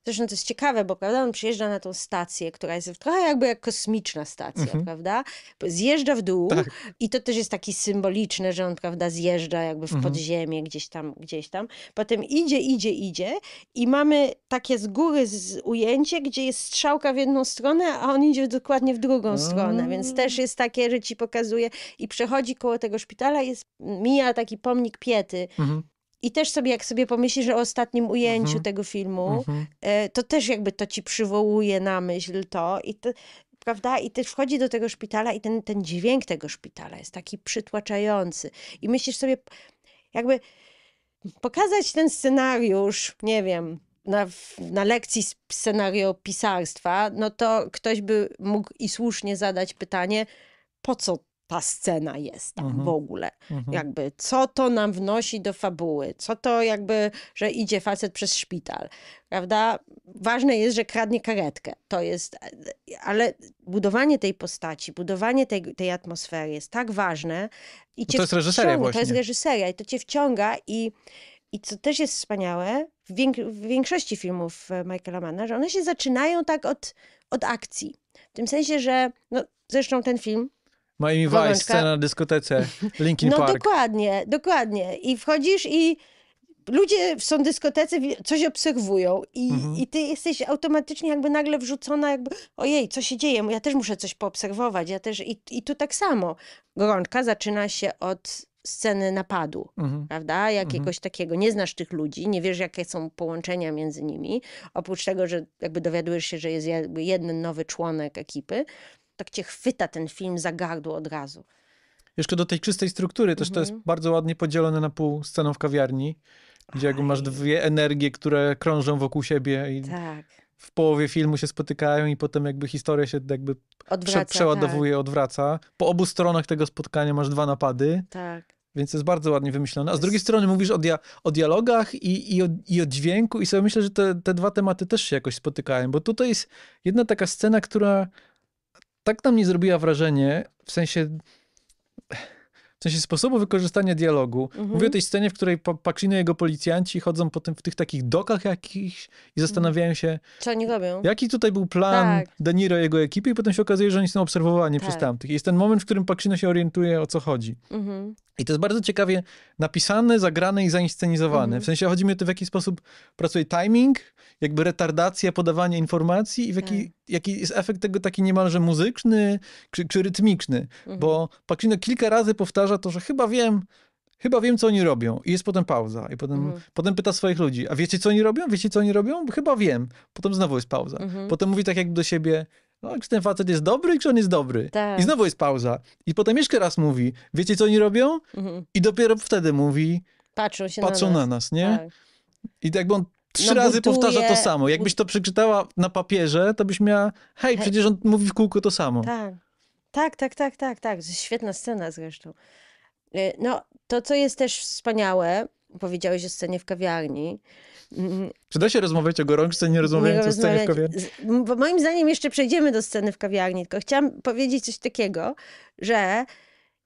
Zresztą to jest ciekawe, bo prawda, on przyjeżdża na tą stację, która jest trochę jakby jak kosmiczna stacja, mhm. prawda? Zjeżdża w dół tak. i to też jest taki symboliczne, że on, prawda, zjeżdża jakby w mhm. podziemie gdzieś tam, gdzieś tam. Potem idzie, idzie, idzie i mamy takie z góry z ujęcie, gdzie jest strzałka w jedną stronę, a on idzie dokładnie w drugą mm. stronę, więc też jest takie, że ci pokazuje i przechodzi koło tego szpitala, jest, mija taki pomnik piety, mhm. I też sobie, jak sobie pomyślisz o ostatnim ujęciu mhm. tego filmu, mhm. e, to też jakby to ci przywołuje na myśl to. I to, prawda? I też wchodzi do tego szpitala i ten, ten dźwięk tego szpitala jest taki przytłaczający. I myślisz sobie, jakby pokazać ten scenariusz, nie wiem, na, na lekcji scenariopisarstwa, no to ktoś by mógł i słusznie zadać pytanie, po co ta scena jest tam mhm. w ogóle. Mhm. Jakby co to nam wnosi do fabuły? Co to jakby, że idzie facet przez szpital? Prawda? Ważne jest, że kradnie karetkę. To jest, ale budowanie tej postaci, budowanie tej, tej atmosfery jest tak ważne. I no to jest reżyseria wciąga, właśnie. To jest reżyseria i to cię wciąga i, i co też jest wspaniałe w, w większości filmów e, Michaela Manna, że one się zaczynają tak od, od akcji. W tym sensie, że no, zresztą ten film Miami no Vice, Gorączka. scena na dyskotece, Linkin no, Park. No dokładnie, dokładnie. I wchodzisz i ludzie są dyskotece, coś obserwują i, mhm. i ty jesteś automatycznie jakby nagle wrzucona jakby, ojej, co się dzieje, ja też muszę coś poobserwować, ja też, i, i tu tak samo. Gorączka zaczyna się od sceny napadu, mhm. prawda? Jakiegoś mhm. takiego. Nie znasz tych ludzi, nie wiesz, jakie są połączenia między nimi. Oprócz tego, że jakby dowiadujesz się, że jest jakby jeden nowy członek ekipy, tak cię chwyta ten film za gardło od razu. Jeszcze do tej czystej struktury też mhm. to jest mhm. bardzo ładnie podzielone na pół sceną w kawiarni, gdzie jakby masz dwie energie, które krążą wokół siebie i tak. w połowie filmu się spotykają i potem jakby historia się jakby odwraca, przeładowuje, tak. odwraca. Po obu stronach tego spotkania masz dwa napady. Tak. Więc to jest bardzo ładnie wymyślone. A z drugiej strony mówisz o, dia o dialogach i, i, o, i o dźwięku i sobie myślę, że te, te dwa tematy też się jakoś spotykają, bo tutaj jest jedna taka scena, która tak na mnie zrobiła wrażenie, w sensie w sensie sposobu wykorzystania dialogu. Mhm. Mówię o tej scenie, w której Pacino i jego policjanci chodzą tym w tych takich dokach jakichś i zastanawiają się, co oni robią. Jaki tutaj był plan tak. i jego ekipy i potem się okazuje, że oni są obserwowani tak. przez tamtych. Jest ten moment, w którym Pacino się orientuje, o co chodzi. Mhm. I to jest bardzo ciekawie napisane, zagrane i zainscenizowane. Mhm. W sensie chodzi mi o to, w jaki sposób pracuje timing, jakby retardacja podawania informacji i w jaki, mhm. jaki jest efekt tego taki niemalże muzyczny czy, czy rytmiczny. Mhm. Bo Pacino kilka razy powtarza to, że chyba wiem, chyba wiem, co oni robią. I jest potem pauza. I potem, mhm. potem pyta swoich ludzi, a wiecie, co oni robią? Wiecie, co oni robią? Chyba wiem. Potem znowu jest pauza. Mhm. Potem mówi tak jakby do siebie, no, czy ten facet jest dobry, czy on jest dobry. Tak. I znowu jest pauza. I potem jeszcze raz mówi, wiecie co oni robią? Mhm. I dopiero wtedy mówi, patrzą, się patrzą na, nas. na nas nie? Tak. I jakby on trzy no, razy buduje... powtarza to samo. Jakbyś to przeczytała na papierze, to byś miała, hej, przecież on mówi w kółko to samo. Tak, tak, tak, tak, tak. tak. Świetna scena zresztą. Y, no, to co jest też wspaniałe, powiedziałeś o scenie w kawiarni. Mm, Czy da się rozmawiać o gorączce, nie rozmawiając nie o scenie w kawiarni? Bo moim zdaniem jeszcze przejdziemy do sceny w kawiarni, tylko chciałam powiedzieć coś takiego, że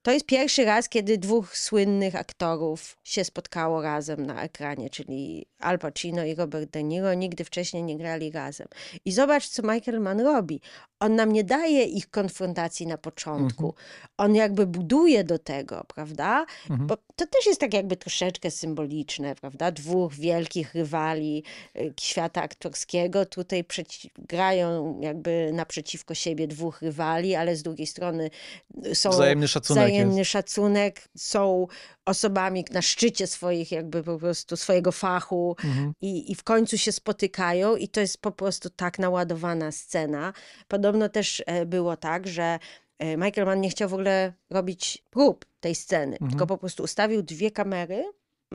to jest pierwszy raz, kiedy dwóch słynnych aktorów się spotkało razem na ekranie, czyli Al Pacino i Robert De Niro nigdy wcześniej nie grali razem. I zobacz, co Michael Mann robi on nam nie daje ich konfrontacji na początku. Mhm. On jakby buduje do tego, prawda? Mhm. Bo to też jest tak jakby troszeczkę symboliczne, prawda? Dwóch wielkich rywali y, świata aktorskiego tutaj grają jakby naprzeciwko siebie dwóch rywali, ale z drugiej strony y, są wzajemny szacunek, wzajemny szacunek są osobami na szczycie swoich, jakby po prostu swojego fachu mhm. i, i w końcu się spotykają i to jest po prostu tak naładowana scena. Podobno też e, było tak, że e, Michael Mann nie chciał w ogóle robić prób tej sceny, mhm. tylko po prostu ustawił dwie kamery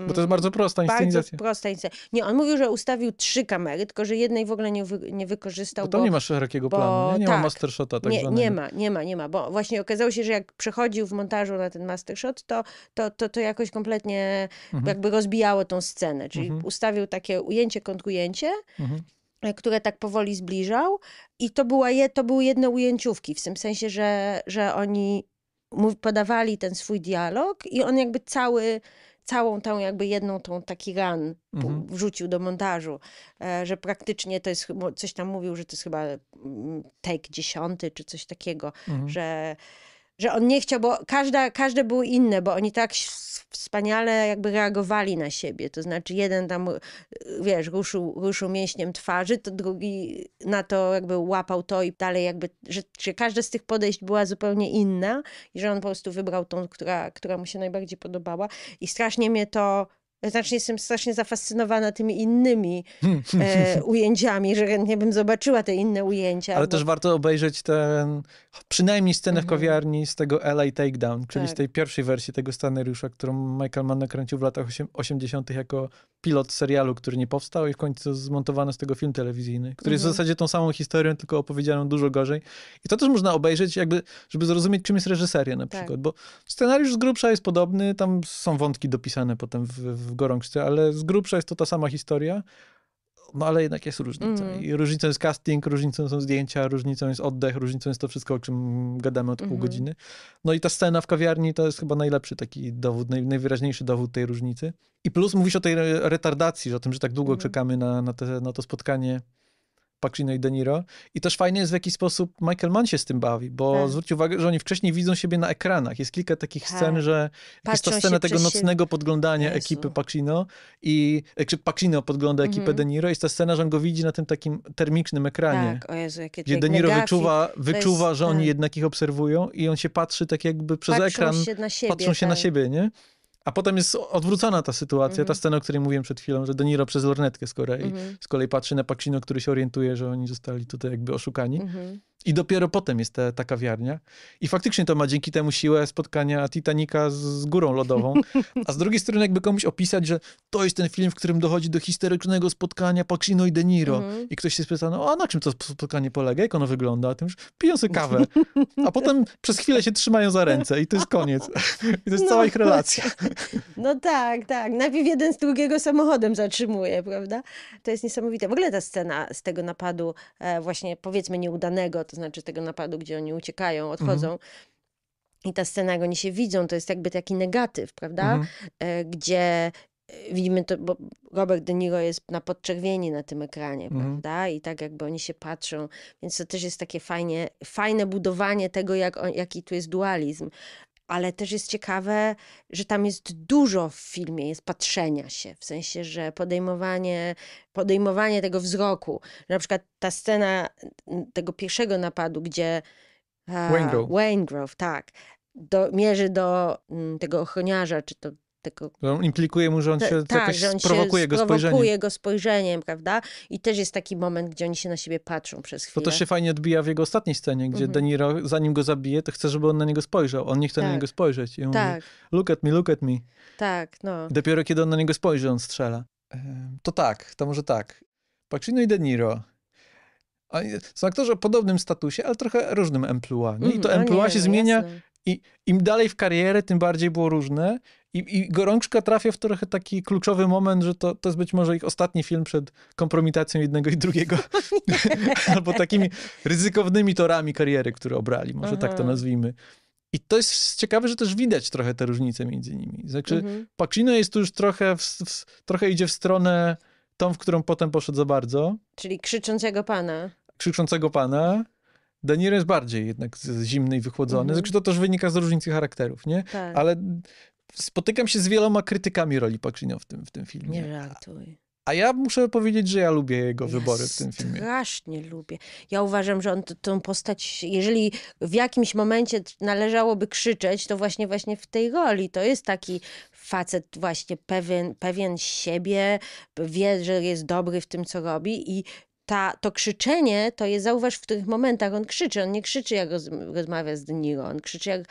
bo to jest bardzo prosta inscenizacja. Bardzo prosta inscenizacja. Nie, on mówił, że ustawił trzy kamery, tylko że jednej w ogóle nie, wy, nie wykorzystał. Bo bo, nie ma szerokiego bo, planu, nie, nie tak, ma mastershota tak nie, nie ma, nie ma, nie ma, bo właśnie okazało się, że jak przechodził w montażu na ten mastershot, to to, to, to jakoś kompletnie mhm. jakby rozbijało tą scenę, czyli mhm. ustawił takie ujęcie, kontrujęcie, mhm e, które tak powoli zbliżał. I to, była je, to były jedne ujęciówki, w tym sensie, że, że oni podawali ten swój dialog i on jakby cały całą tą jakby jedną tą taki ran mhm. wrzucił do montażu, e, że praktycznie to jest, coś tam mówił, że to jest chyba mm, take dziesiąty czy coś takiego, mhm. że że on nie chciał, bo każda, każde były inne, bo oni tak wspaniale jakby reagowali na siebie. To znaczy jeden tam, y, wiesz, ruszył, ruszył mięśniem twarzy, to drugi na to jakby łapał to i dalej jakby, że, że każde z tych podejść była zupełnie inna i że on po prostu wybrał tą, która, która mu się najbardziej podobała. I strasznie mnie to Znacznie jestem strasznie zafascynowana tymi innymi e, ujęciami, że chętnie bym zobaczyła te inne ujęcia. Ale bo... też warto obejrzeć ten, przynajmniej scenę w mhm. kawiarni z tego LA Takedown, czyli tak. z tej pierwszej wersji tego scenariusza, którą Michael Mann nakręcił w latach 80. jako pilot serialu, który nie powstał i w końcu zmontowano z tego film telewizyjny, który mhm. jest w mhm. zasadzie tą samą historią, tylko opowiedzianą dużo gorzej. I to też można obejrzeć, jakby, żeby zrozumieć, czym jest reżyseria na tak. przykład, tak. bo scenariusz z grubsza jest podobny, tam są wątki dopisane potem w, w gorączce, ale z grubsza jest to ta sama historia, no ale jednak jest różnica. Mm. I różnicą jest casting, różnicą są zdjęcia, różnicą jest oddech, różnicą jest to wszystko, o czym gadamy od pół mm godziny. No i ta scena w kawiarni to jest chyba najlepszy taki dowód, naj, najwyraźniejszy dowód tej różnicy. I plus mówisz o tej retardacji, że o tym, że tak długo mm. czekamy na, na, te, na to spotkanie Pacino i De Niro. I też fajnie jest, w jaki sposób Michael Mann się z tym bawi, bo tak. zwróć uwagę, że oni wcześniej widzą siebie na ekranach. Jest kilka takich tak. scen, że jest ta scena tego nocnego się... podglądania Jezu. ekipy Pacino i e, czy Pacino podgląda ekipę Deniro mhm. De Niro. Jest ta scena, że on go widzi na tym takim termicznym ekranie. Tak, o Jezu, jakie gdzie De Niro wyczuwa, wyczuwa jest, że oni tak. jednak ich obserwują i on się patrzy tak jakby przez patrzą ekran. Się na siebie, patrzą się na tak. siebie, nie? A potem jest odwrócona ta sytuacja, mm -hmm. ta mhm. scena, o której mówiłem przed chwilą, że De Niro przez lornetkę z Korei mm -hmm. z kolei patrzy na Pacino, który się orientuje, że oni zostali tutaj jakby oszukani. Mm -hmm. I dopiero potem jest ta, ta kawiarnia. I faktycznie to ma dzięki temu siłę spotkania Titanica z, z górą lodową. A z drugiej strony jakby komuś opisać, że to jest ten film, w którym dochodzi do historycznego spotkania Pacino i De Niro. Mhm. I ktoś się spyta, no a na czym to spotkanie polega? Jak ono wygląda? A tym już piją sobie kawę. A potem przez chwilę się trzymają za ręce i to jest koniec. I to jest no. cała ich relacja. No tak, tak. Najpierw jeden z drugiego samochodem zatrzymuje, prawda? To jest niesamowite. W ogóle ta scena z tego napadu, e, właśnie powiedzmy nieudanego, to znaczy tego napadu, gdzie oni uciekają, odchodzą. Mhm i ta scena, jak oni się widzą, to jest jakby taki negatyw, prawda? Mhm. E, gdzie e, widzimy to, bo Robert De Niro jest na podczerwieni na tym ekranie, mhm. prawda? I tak jakby oni się patrzą, więc to też jest takie fajnie, fajne budowanie tego, jak on, jaki tu jest dualizm ale też jest ciekawe, że tam jest dużo w filmie, jest patrzenia się, w sensie, że podejmowanie, podejmowanie tego wzroku. Na przykład ta scena tego pierwszego napadu, gdzie Wayne Grove, tak, do, mierzy do m, mm, tego ochroniarza, czy to tego. implikuje mu, że on się tak, jakoś że on sprowokuje, się go sprowokuje go spojrzeniem, prawda? I też jest taki moment, gdzie oni się na siebie patrzą przez chwilę. To też się fajnie odbija w jego ostatniej scenie, gdzie mm Deniro, zanim go zabije, to chce, żeby on na niego spojrzał. On nie chce tak. na niego spojrzeć. I on tak. mówi, look at me, look at me. Tak, no. dopiero kiedy on na niego spojrzy, on strzela. To tak, to może tak. Pacino i Deniro. Są aktorzy o podobnym statusie, ale trochę różnym emploi. Mm, I to emploi mhm, no się zmienia i im dalej w karierę, tym bardziej było różne. I, i Gorączka trafia w trochę taki kluczowy moment, że to, to jest być może ich ostatni film przed kompromitacją jednego i drugiego. Albo takimi ryzykownymi torami kariery, które obrali, może tak to mhm. nazwijmy. I to jest ciekawe, że też widać trochę te różnice między nimi. Znaczy, mhm. Pacino jest tu już trochę, w, w, trochę idzie w stronę tą, w którą potem poszedł za bardzo. Czyli krzyczącego pana. Krzyczącego pana Daniel jest bardziej jednak zimny i wychłodzony. Mhm. Zresztą znaczy, to też wynika z różnicy charakterów, nie? Tak. Ale spotykam się z wieloma krytykami roli Pacino w tym, w tym filmie. Nie reaktuj. A ja muszę powiedzieć, że ja lubię jego ja wybory w tym filmie. Strasznie lubię. Ja uważam, że on tę postać, jeżeli w jakimś momencie należałoby krzyczeć, to właśnie właśnie w tej roli. To jest taki facet właśnie pewien, pewien siebie, wie, że jest dobry w tym, co robi i ta, to krzyczenie, to je zauważ w tych momentach on krzyczy. On nie krzyczy, jak rozmawia z Deniro. On krzyczy, jak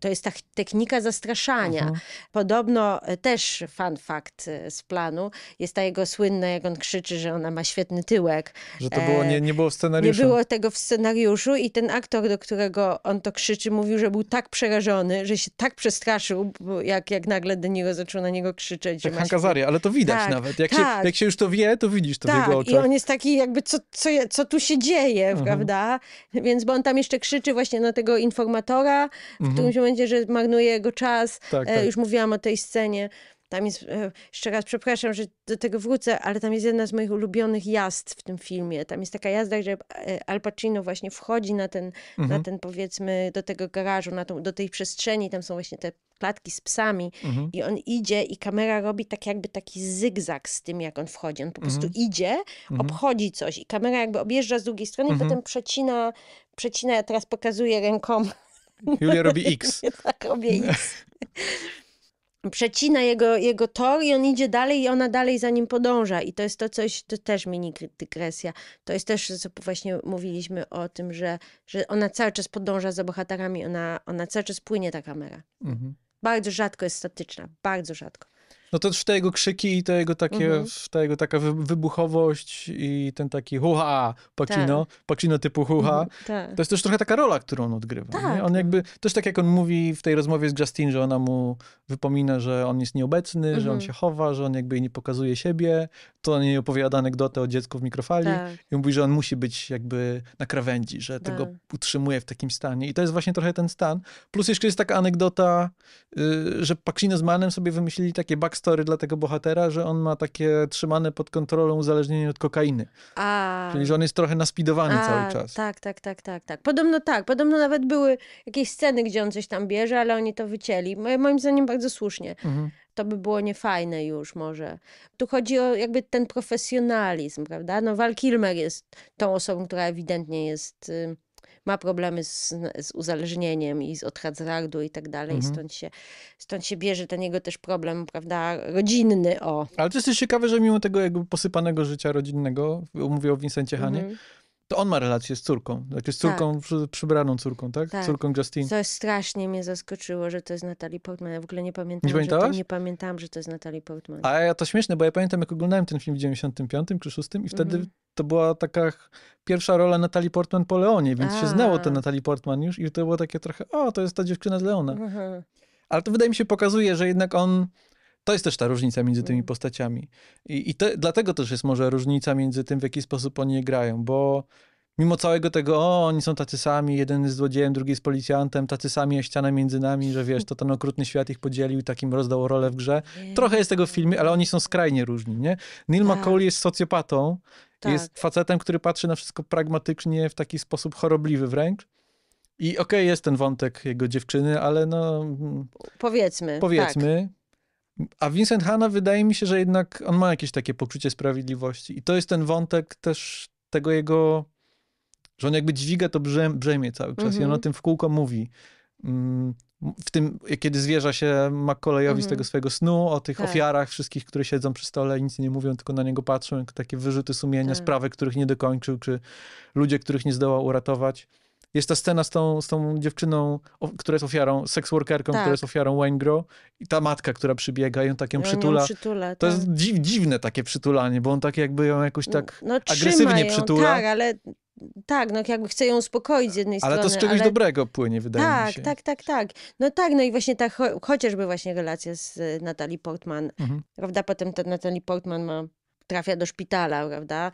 to jest ta technika zastraszania. Mhm. Podobno e, też fun fact e, z planu jest ta jego słynna, jak on krzyczy, że ona ma świetny tyłek. Że to było, e, nie, nie było w scenariuszu. Nie było tego w scenariuszu i ten aktor, do którego on to krzyczy, mówił, że był tak przerażony, że się tak przestraszył, jak, jak nagle De Niro zaczął na niego krzyczeć. Tak Hankazaria, ale to widać tak, nawet. Jak, tak. się, jak się już to wie, to widzisz to tak, w jego tak, oczach. I on jest taki jakby, co, co, co tu się dzieje, mhm. prawda? Więc, bo on tam jeszcze krzyczy właśnie na tego informatora, w mhm. którymś jakimś momencie, że marnuje jego czas. Tak, tak. E, już mówiłam o tej scenie. Tam jest, e, jeszcze raz przepraszam, że do tego wrócę, ale tam jest jedna z moich ulubionych jazd w tym filmie. Tam jest taka jazda, że e, Al Pacino właśnie wchodzi na ten, mhm. na ten powiedzmy, do tego garażu, na tą, do tej przestrzeni. Tam są właśnie te klatki z psami mhm. i on idzie i kamera robi tak jakby taki zygzak z tym, jak on wchodzi. On po prostu mhm. idzie, mhm. obchodzi coś i kamera jakby objeżdża z drugiej strony i mhm. potem przecina, przecina, ja teraz pokazuję rękoma Julia robi X. tak, robię X. Przecina jego, jego tor i on idzie dalej i ona dalej za nim podąża. I to jest to coś, to też mini dygresja. To jest też, co właśnie mówiliśmy o tym, że, że ona cały czas podąża za bohaterami, ona, ona cały czas płynie ta kamera. Mhm. Bardzo rzadko jest statyczna, bardzo rzadko. No to też te jego krzyki i te jego, takie, mhm. jego taka wybuchowość i ten taki huha Pacino, tak. Pacino typu huha, mhm, tak. to jest też trochę taka rola, którą on odgrywa. Tak. On no. jakby, też tak jak on mówi w tej rozmowie z Justin, że ona mu wypomina, że on jest nieobecny, mhm. że on mhm. się chowa, że on jakby nie pokazuje siebie, to on jej opowiada anegdotę o dziecku w mikrofali tak. i mówi, że on musi być jakby na krawędzi, że tego tak. utrzymuje w takim stanie i to jest właśnie trochę ten stan. Plus jeszcze jest taka anegdota, y, że Pacino z Manem sobie wymyślili takie back backstory dla tego bohatera, że on ma takie trzymane pod kontrolą uzależnienie od kokainy. A... Czyli, że on jest trochę naspidowany A, cały czas. Tak, tak, tak, tak, tak. Podobno tak. Podobno nawet były jakieś sceny, gdzie on coś tam bierze, ale oni to wycięli. Moim zdaniem bardzo słusznie. Mhm to by było niefajne już może. Tu chodzi o jakby ten profesjonalizm, prawda? No Val Kilmer jest tą osobą, która ewidentnie jest y, ma problemy z, z uzależnieniem i z, od hazardu i tak dalej. Mhm. Stąd, się, stąd się bierze ten jego też problem, prawda, rodzinny. O. Ale to jest ciekawe, że mimo tego jakby posypanego życia rodzinnego, mówię o Vincencie Hanie, mhm. To on ma relację z córką, znaczy z córką, tak. przybraną córką, tak? tak? Córką Justine. Coś strasznie mnie zaskoczyło, że to jest Natalie Portman. Ja w ogóle nie pamiętam, nie pamiętałaś? że to, nie pamiętałam, że to jest Natalie Portman. A ja to śmieszne, bo ja pamiętam, jak oglądałem ten film w 95 czy 6 i wtedy mm-hmm. to była taka pierwsza rola Natalie Portman po Leonie, więc A. się znało ten Natalie Portman już i to było takie trochę, o, to jest ta dziewczyna z Leona. Mm-hmm. Ale to wydaje mi się pokazuje, że jednak on to jest też ta różnica między tymi mhm. postaciami. I, i te, dlatego też jest może różnica między tym, w jaki sposób oni je grają, bo mimo całego tego, o, oni są tacy sami, jeden jest złodziejem, drugi jest policjantem, tacy sami, a ściana między nami, że wiesz, to ten okrutny świat ich podzielił i takim rozdał rolę w grze. Trochę jest tego w filmie, ale oni są skrajnie różni, nie? Neil tak. McCauley jest socjopatą, tak. jest facetem, który patrzy na wszystko pragmatycznie, w taki sposób chorobliwy wręcz. I okej, okay, jest ten wątek jego dziewczyny, ale no... Powiedzmy. Mm, powiedzmy. Tak. A Vincent Hanna wydaje mi się, że jednak on ma jakieś takie poczucie sprawiedliwości. I to jest ten wątek też tego jego, że on jakby dźwiga to brzemię cały czas mm -hmm. i on o mhm. tym w kółko mówi. Mm, w tym, kiedy zwierza się McColeyowi mm -hmm. z mhm. tego swojego snu, o tych tak. ofiarach wszystkich, które siedzą przy stole i nic nie mówią, tylko na niego patrzą, jak takie wyrzuty sumienia, tak. sprawy, których nie dokończył, czy ludzie, których nie zdołał uratować. Jest ta scena z tą, z tą dziewczyną, która jest ofiarą, seksworkerką, tak. która jest ofiarą Wengro i ta matka, która przybiega i on tak ją przytula. przytula. To tak. jest dziw, dziwne takie przytulanie, bo on tak jakby ją jakoś tak no, no agresywnie ją, przytula. Tak, ale tak, no jakby chce ją uspokoić z jednej ale strony. Ale to z czegoś ale... dobrego płynie, wydaje tak, mi się. Tak, tak, tak. tak. No tak, no i właśnie ta cho chociażby właśnie relacja z y, Natalii Portman, mhm. prawda, potem ta Natalie Portman ma, trafia do szpitala, prawda,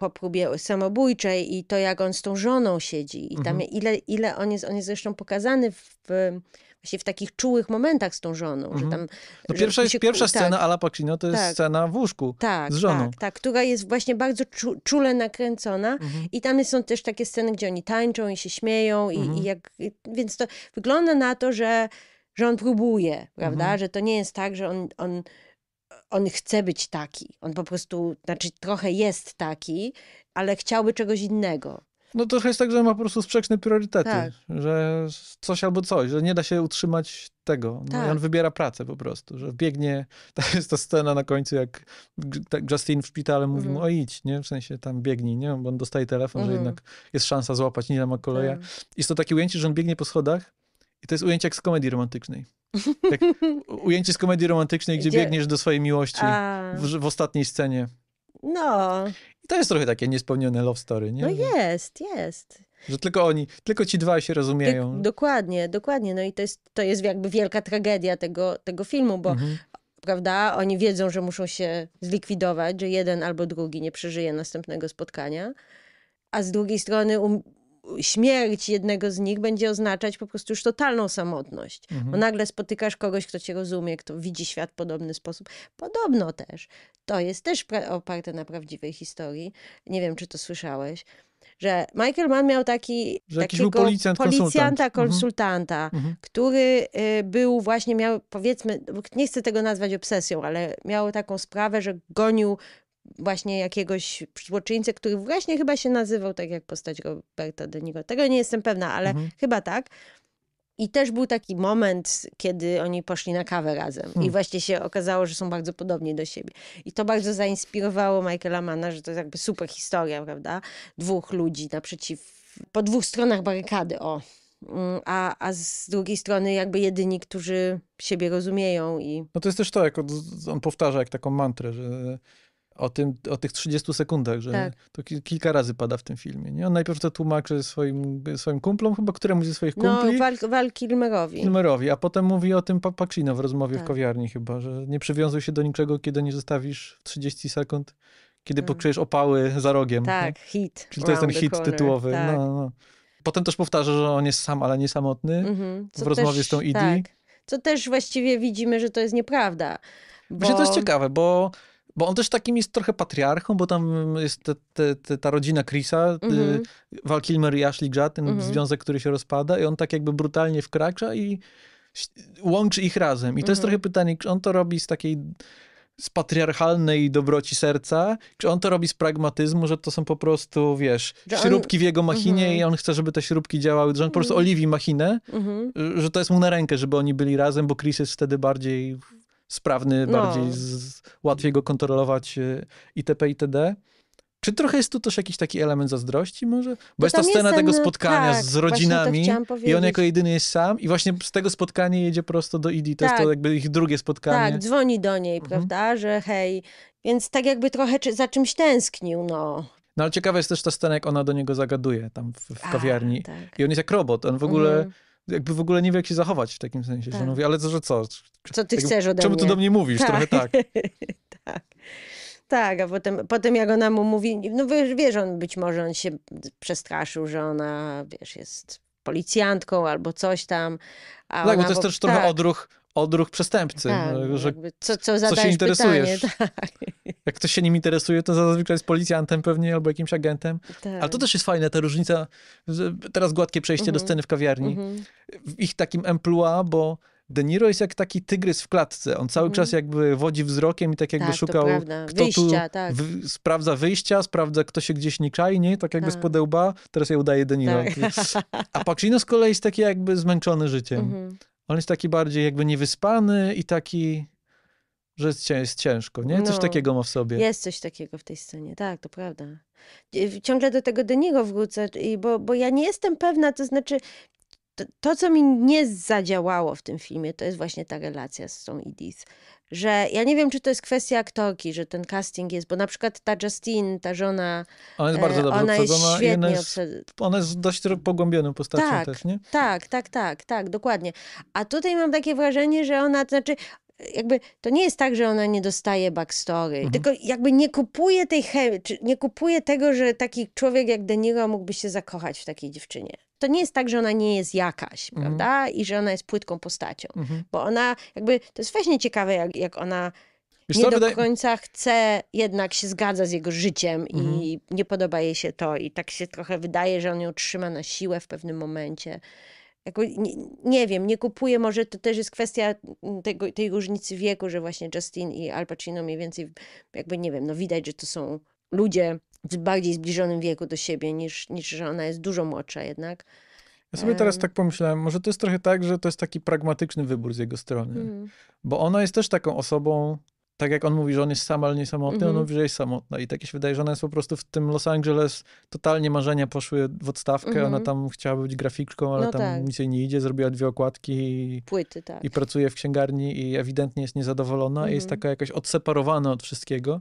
po próbie samobójczej i to, jak on z tą żoną siedzi. I tam mhm. ile, ile on jest, on jest zresztą pokazany w, właśnie w takich czułych momentach z tą żoną, mhm. że tam... No że pierwsza, się, pierwsza tak, scena Ala Pacino to jest tak, scena w łóżku tak, z żoną. Tak, tak, która jest właśnie bardzo czu, czule nakręcona mhm. i tam są też takie sceny, gdzie oni tańczą i się śmieją i, i mhm. jak... więc to wygląda na to, że, że on próbuje, mhm. prawda? Że to nie jest tak, że on, on on chce być taki. On po prostu, znaczy trochę jest taki, ale chciałby czegoś innego. No trochę jest tak, że ma po prostu sprzeczne priorytety, tak. że coś albo coś, że nie da się utrzymać tego. No tak. I on tak. wybiera pracę po prostu, że biegnie, to jest ta scena na końcu, jak tak Justin w szpitalu mówi mm. mu, mhm. o idź, nie? W sensie tam biegnij, nie? Bo on dostaje telefon, mm. że mhm. jednak jest szansa złapać Nila Makoleja. Tak. Jest to takie ujęcie, że on biegnie po schodach i to jest ujęcie jak z komedii romantycznej. Tak, ujęcie z komedii romantycznej, gdzie, gdzie... biegniesz do swojej miłości w, w, ostatniej scenie. No. I to jest trochę takie niespełnione love story, nie? No jest, jest. Że tylko oni, tylko ci dwa się rozumieją. Ty, dokładnie, dokładnie. No i to jest, to jest jakby wielka tragedia tego, tego filmu, bo mhm prawda? Oni wiedzą, że muszą się zlikwidować, że jeden albo drugi nie przeżyje następnego spotkania. A z drugiej strony um śmierć jednego z nich będzie oznaczać po prostu już totalną samotność. Mhm. Bo nagle spotykasz kogoś, kto cię rozumie, kto widzi świat w podobny sposób. Podobno też. To jest też oparte na prawdziwej historii. Nie wiem, czy to słyszałeś że Michael Mann miał taki, że takiego policjant, policjanta, konsultant. Mhm. konsultanta, mhm. który y, był właśnie, miał powiedzmy, nie chcę tego nazwać obsesją, ale miał taką sprawę, że gonił właśnie jakiegoś złoczyńcy, który właśnie chyba się nazywał tak jak postać Roberta De Niro. Tego nie jestem pewna, ale mhm. chyba tak. I też był taki moment, kiedy oni poszli na kawę razem hmm. i właśnie się okazało, że są bardzo podobni do siebie. I to bardzo zainspirowało Michaela Manna, że to jest jakby super historia, prawda? Dwóch ludzi naprzeciw, po dwóch stronach barykady, o. Mm, a, a z drugiej strony jakby jedyni, którzy siebie rozumieją i... No to jest też to, jak on powtarza, jak taką mantrę, że o, tym, o tych 30 sekundach, że tak. to kilka razy pada w tym filmie. Nie? On najpierw to tłumaczy swoim, swoim kumplom, chyba któremuś ze swoich no, kumpli. No, Val, Val Kilmerowi. Kilmerowi, a potem mówi o tym Pacino w rozmowie tak. w kawiarni chyba, że nie przywiązuj się do niczego, kiedy nie zostawisz 30 sekund, kiedy mm. pokryjesz opały za rogiem. Tak, nie? hit. Czyli to jest ten hit tytułowy. Tak. No, no. Potem też powtarza, że on jest sam, ale nie samotny mhm. w rozmowie też, z tą Idi. Tak. Co też właściwie widzimy, że to jest nieprawda. Bo... to jest ciekawe, bo bo on też takim jest trochę patriarchą, bo tam jest te, te, te, ta rodzina Chrisa, mm-hmm. Val Kilmer i Ashley Judd, ten mm-hmm. związek, który się rozpada i on tak jakby brutalnie wkracza i łączy ich razem. I to mm-hmm. jest mhm. trochę pytanie, czy on to robi z takiej z patriarchalnej dobroci serca, czy on to robi z pragmatyzmu, że to są po prostu, wiesz, że śrubki on... w jego machinie mm-hmm. i on chce, żeby te śrubki działały, że on po prostu mhm. oliwi machinę, mm-hmm. że to jest mu na rękę, żeby oni byli razem, bo Chris jest wtedy bardziej sprawny, no. bardziej z, łatwiej go kontrolować y, itp. itd. Czy trochę jest tu też jakiś taki element zazdrości może? Bo no jest ta scena jest ten, tego y, spotkania tak, z rodzinami tak i on jako jedyny jest sam i właśnie z tego spotkania jedzie prosto do Idi. To tak. jest to tak. jakby ich drugie spotkanie. Tak, dzwoni do niej, mhm. prawda, że hej. Więc tak jakby trochę za czymś tęsknił, no. No ale ciekawa jest też ta scena, jak ona do niego zagaduje tam w, w kawiarni. A, tak. I on jest jak robot, on w ogóle... Mhm jakby w ogóle nie wie, jak się zachować w takim sensie, tak. mówi, ale co, że co? Co ty jakby, chcesz ode czemu mnie? Czemu ty do mnie mówisz? Tak. Trochę tak. tak. Tak, a potem, potem jak ona mu mówi, no wiesz, on być może on się przestraszył, że ona, wiesz, jest policjantką albo coś tam. A tak, bo to jest też trochę tak. odruch odruch przestępcy. Tak, no, że co, co, co się interesujesz. Pytanie, tak. Jak ktoś się nim interesuje, to zazwyczaj jest policjantem pewnie albo jakimś agentem. Tak. Ale to tak. też jest fajne, ta różnica, teraz gładkie przejście do mhm. sceny w kawiarni. Mhm. W ich takim emploi, bo De Niro jest jak taki tygrys w klatce. On cały mhm. czas jakby wodzi wzrokiem i tak jakby tak, szukał, kto wyjścia, tu tak. w, sprawdza wyjścia, sprawdza, kto się gdzieś nie nie? Tak jakby tak. Teraz je udaje De Niro. Tak. A Pacino z kolei jest taki jakby zmęczony życiem. On jest taki bardziej jakby niewyspany i taki, że jest, ciężko, nie? Coś no, takiego ma w sobie. Jest coś takiego w tej scenie, tak, to prawda. Ciągle do tego do niego wrócę, bo, bo ja nie jestem pewna, to znaczy to, co mi nie zadziałało w tym filmie, to jest właśnie ta relacja z tą Edith. Że ja nie wiem, czy to jest kwestia aktorki, że ten casting jest, bo na przykład ta Justine, ta żona. Ona jest bardzo e, dobrze ona Jest świetnie ona, jest, obsadzona. ona jest dość pogłębioną postacią tak, też, nie? Tak, tak, tak, tak, dokładnie. A tutaj mam takie wrażenie, że ona, to znaczy, jakby to nie jest tak, że ona nie dostaje backstory, mhm. tylko jakby nie kupuje tej chemii, nie kupuje tego, że taki człowiek jak De mógłby się zakochać w takiej dziewczynie to nie jest tak, że ona nie jest jakaś, mm. prawda? I że ona jest płytką postacią. Mm -hmm. Bo ona jakby, to jest właśnie ciekawe, jak, jak ona Wiesz nie do wydaje... końca chce, jednak się zgadza z jego życiem mm -hmm. i mhm. nie podoba jej się to. I tak się trochę wydaje, że on ją trzyma na siłę w pewnym momencie. Jakby, nie, nie, wiem, nie kupuję, może to też jest kwestia tego, tej różnicy wieku, że właśnie Justin i Al Pacino mniej więcej jakby, nie wiem, no widać, że to są ludzie w bardziej zbliżonym wieku do siebie niż, niż że ona jest dużo młodsza jednak. Ja sobie teraz tak pomyślałem, może to jest trochę tak, że to jest taki pragmatyczny wybór z jego strony, mm. bo ona jest też taką osobą, tak jak on mówi, że on jest sam, ale nie samotny, mm -hmm. on mhm. mówi, że jest samotna i tak się wydaje, że ona jest po prostu w tym Los Angeles, totalnie marzenia poszły w odstawkę, mm -hmm. ona mhm. tam chciała być graficzką, ale no tam tak. nic jej nie idzie, zrobiła dwie okładki i, Płyty, tak. i pracuje w księgarni i ewidentnie jest niezadowolona mm -hmm. i jest mhm. taka jakoś odseparowana od wszystkiego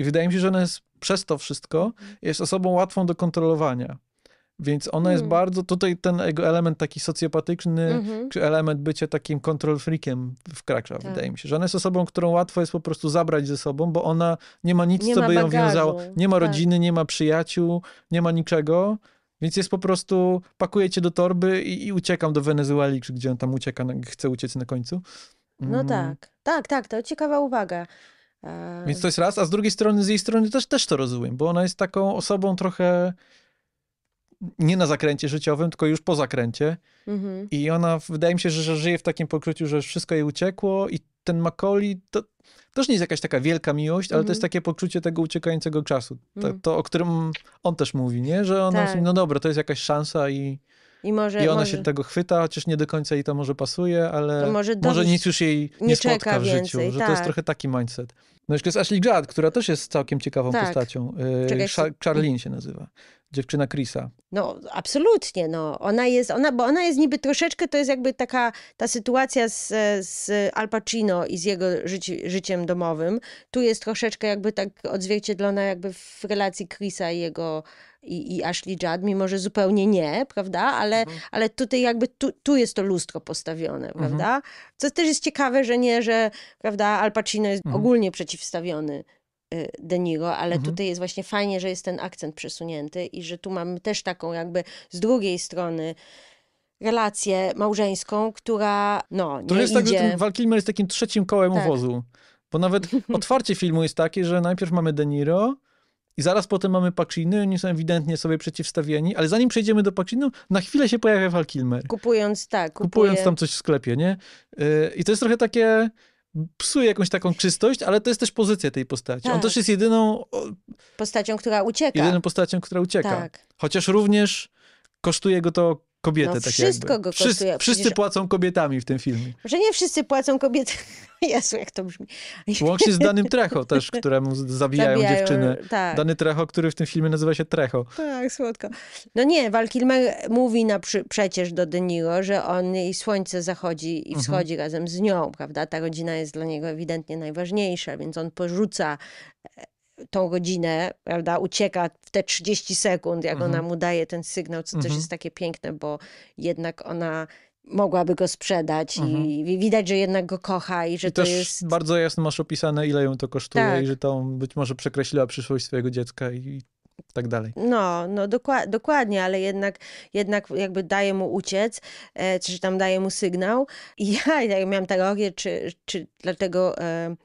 i wydaje mi się, że ona jest przez to wszystko, jest osobą łatwą do kontrolowania. Więc ona jest mm. bardzo, tutaj ten jego element taki socjopatyczny, mm -hmm. czy element bycia takim control freakiem wkracza, tak. wydaje mi się. Że ona jest osobą, którą łatwo jest po prostu zabrać ze sobą, bo ona nie ma nic, nie co ma by bagażu. ją wiązało. Nie ma tak. rodziny, nie ma przyjaciół, nie ma niczego. Więc jest po prostu, pakujecie cię do torby i, i uciekam do Wenezueli, gdzie on tam ucieka, chce uciec na końcu. No mm. tak, tak, tak, to ciekawa uwaga. E, Więc to jest raz, a z drugiej strony, z jej strony też, też to rozumiem, bo ona jest taką osobą trochę nie na zakręcie życiowym, tylko już po zakręcie. Mhm. I ona, wydaje mi się, że, żyje w takim pokryciu, że wszystko jej uciekło i ten Makoli to też nie jest jakaś taka wielka miłość, ale to jest mhm. takie poczucie tego uciekającego czasu. To, mhm. to o którym on też mówi, nie? Że ona, tak. no dobra, to jest jakaś szansa i i, może, I ona może... się tego chwyta, chociaż nie do końca jej to może pasuje, ale to może, może nic już jej nie, nie spotka w więcej, życiu. Tak. Że to jest tak. trochę taki mindset. No jeszcze jest Ashley Judd, która też jest całkiem ciekawą tak. postacią. Y, Czekaj, Char Charlene się nazywa dziewczyna Krisa. No, absolutnie, no. Ona jest, ona, bo ona jest niby troszeczkę, to jest jakby taka ta sytuacja z, z Al Pacino i z jego życi, życiem domowym. Tu jest troszeczkę jakby tak odzwierciedlona jakby w relacji Krisa i jego i, i Ashley Judd, mimo że zupełnie nie, prawda? Ale, mhm. ale tutaj jakby tu, tu jest to lustro postawione, mhm. prawda? Mhm. Co też jest ciekawe, że nie, że prawda, Al Pacino jest mhm. ogólnie przeciwstawiony Y, de Niro, ale mhm. tutaj jest właśnie fajnie, że jest ten akcent przesunięty i że tu mamy też taką jakby z drugiej strony relację małżeńską, która no, nie To jest idzie. tak, że Val Kilmer jest takim trzecim kołem tak. wozu, Bo nawet otwarcie filmu jest takie, że najpierw mamy De Niro, i zaraz potem mamy Pacino, oni są ewidentnie sobie przeciwstawieni, ale zanim przejdziemy do Pacino, na chwilę się pojawia Val Kilmer. Kupując, tak. Kupuje... Kupując tam coś w sklepie, nie? Yy, I to jest trochę takie, psuje jakąś taką czystość, ale to jest też pozycja tej postaci. Tak. On też jest jedyną... Postacią, która ucieka. Jedyną postacią, która ucieka. Tak. Chociaż również kosztuje go to kobietę. No, tak wszystko jakby. go kosztuje. Wszyscy, wszyscy płacą kobietami w tym filmie. Może nie wszyscy płacą kobietami. Jezu, jak to brzmi. Łącznie z Danym Trecho też, któremu zabijają, zabijają dziewczynę. Tak. Dany Trecho, który w tym filmie nazywa się Trecho. Tak, słodko. No nie, Val Kilmer mówi na przy, przecież do De że on i słońce zachodzi i mhm. wschodzi mhm. razem z nią, prawda? Ta rodzina jest dla niego ewidentnie najważniejsza, więc on porzuca e, tą godzinę, prawda, ucieka w te 30 sekund, jak mhm. ona mu daje ten sygnał, co mhm. też jest takie piękne, bo jednak ona mogłaby go sprzedać mhm. i widać, że jednak go kocha i że I to jest... bardzo jasno masz opisane, ile ją to kosztuje tak. i że to być może przekreśliła przyszłość swojego dziecka i tak dalej. No, no dokła dokładnie, ale jednak, jednak jakby daje mu uciec, e, czy tam daje mu sygnał. I ja, ja miałam teorię, tak, czy, czy dlatego... E,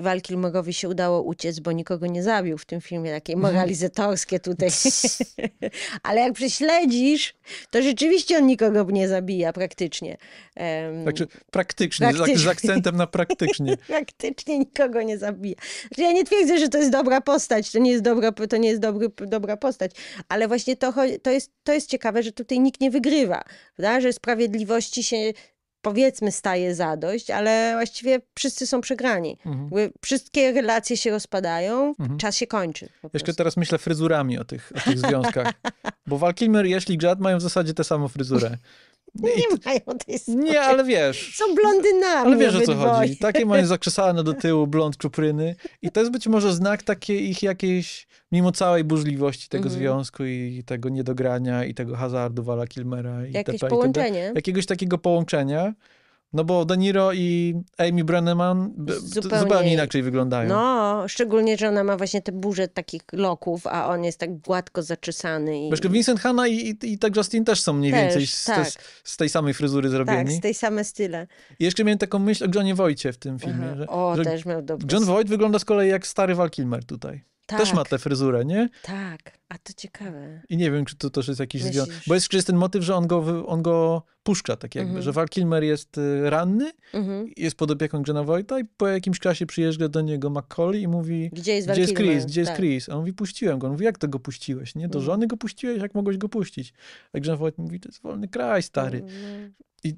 Walkilmogowi się udało uciec, bo nikogo nie zabił w tym filmie, takie mhm. moralizatorskie tutaj. Ale jak prześledzisz, to rzeczywiście on nikogo nie zabija praktycznie. Um, także znaczy, praktycznie, praktycznie. Z, akcentem na praktycznie. praktycznie nikogo nie zabija. Znaczy, ja nie twierdzę, że to jest dobra postać, to nie jest, dobra, to nie jest dobry, dobra postać, ale właśnie to, to, jest, to jest ciekawe, że tutaj nikt nie wygrywa, prawda? że sprawiedliwości się powiedzmy staje zadość, ale właściwie wszyscy są przegrani. Mhm. Wszystkie relacje się rozpadają, mhm. czas się kończy. Jeszcze teraz myślę fryzurami o tych, o tych związkach. Bo Val Kilmer i Ashley Judd mają w zasadzie tę samą fryzurę. Nie to, mają tej swojej. Nie, ale wiesz. Są blondynami. Ale wiesz o co chodzi. Takie mają zakrzesane do tyłu blond czupryny i to jest być może znak takiej ich jakiejś, mimo całej burzliwości tego mm -hmm. związku i tego niedogrania i tego hazardu Wala Kilmera i Jakieś itp., połączenie. Itd. Jakiegoś takiego połączenia, no bo De Niro i Amy Brenneman zupełnie, zupełnie inaczej wyglądają. No, szczególnie, że ona ma właśnie te burze takich loków, a on jest tak gładko zaczesany. I... Zresztą Vincent Hanna i, i, i, tak Justin też są mniej też, więcej z, tak. z, z, tej samej fryzury tak, zrobieni. Tak, z tej samej style. I jeszcze miałem taką myśl o Johnie Wojcie w tym filmie. Że, o, że też miał dobry John Wojt wygląda z kolei jak stary Val Kilmer tutaj tak. też ma tak. tę fryzurę, nie? Tak, a to ciekawe. I nie wiem, czy to też jest jakiś związek. Bo jest, jest ten motyw, że on go, on go puszcza, tak jakby, mhm. że Val Kilmer jest y, ranny, mhm. jest pod opieką Johna Wojta i po jakimś czasie przyjeżdża do niego McCauley i mówi, gdzie jest, gdzie jest Chris, gdzie jest tak. Chris? A on mówi, puściłem go. On mówi, jak to go puściłeś, nie? Do mhm. żony go puściłeś, jak mogłeś go puścić? A John Wojt mówi, to jest wolny kraj, stary. No, no. I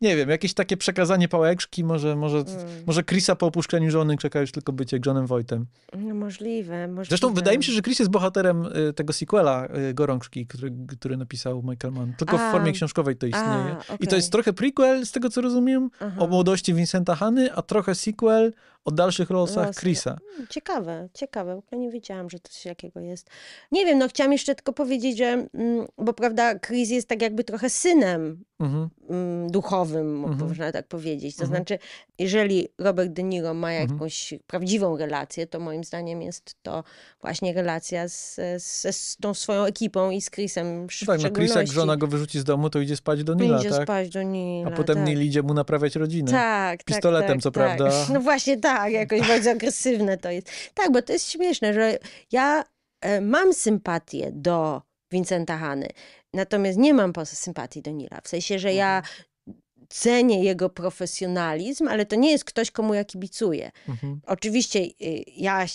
nie wiem, jakieś takie przekazanie pałeczki, może, może, mm. może Chrisa po opuszczeniu żony czeka już tylko bycie Johnem Wojtem. No możliwe, możliwe. Zresztą wydaje mi się, że Chris jest bohaterem y, tego sequela y, Gorączki, który, który napisał Michael Mann. Tylko a, w formie książkowej to istnieje. A, okay. I to jest trochę prequel, z tego co rozumiem, Aha. o młodości Vincenta Hany, a trochę sequel o dalszych losach Los... Chrisa. Hmm, ciekawe, ciekawe, bo nie wiedziałam, że to coś takiego jest. Nie wiem, no chciałam jeszcze tylko powiedzieć, że, mm, bo prawda, Chris jest tak jakby trochę synem mhm. Mm, duchowym, mhm. można tak powiedzieć. To mhm. znaczy, jeżeli Robert De Niro ma mhm. jakąś prawdziwą relację, to moim zdaniem jest to właśnie relacja z, z, z tą swoją ekipą i z Chrisem w no Tak, no Chris jak żona go wyrzuci z domu, to idzie spać do Nila, idzie tak? spać do Nila, A potem tak. idzie mu naprawiać rodzinę. Tak, tak, Pistoletem, tak, co tak. prawda. No właśnie, tak tak, jakoś bardzo agresywne to jest. Tak, bo to jest śmieszne, że ja e, mam sympatię do Vincenta Hany, natomiast nie mam sympatii do Nila. W sensie, że ja mhm. cenię jego profesjonalizm, ale to nie jest ktoś, komu ja kibicuję. Mhm. Oczywiście y, ja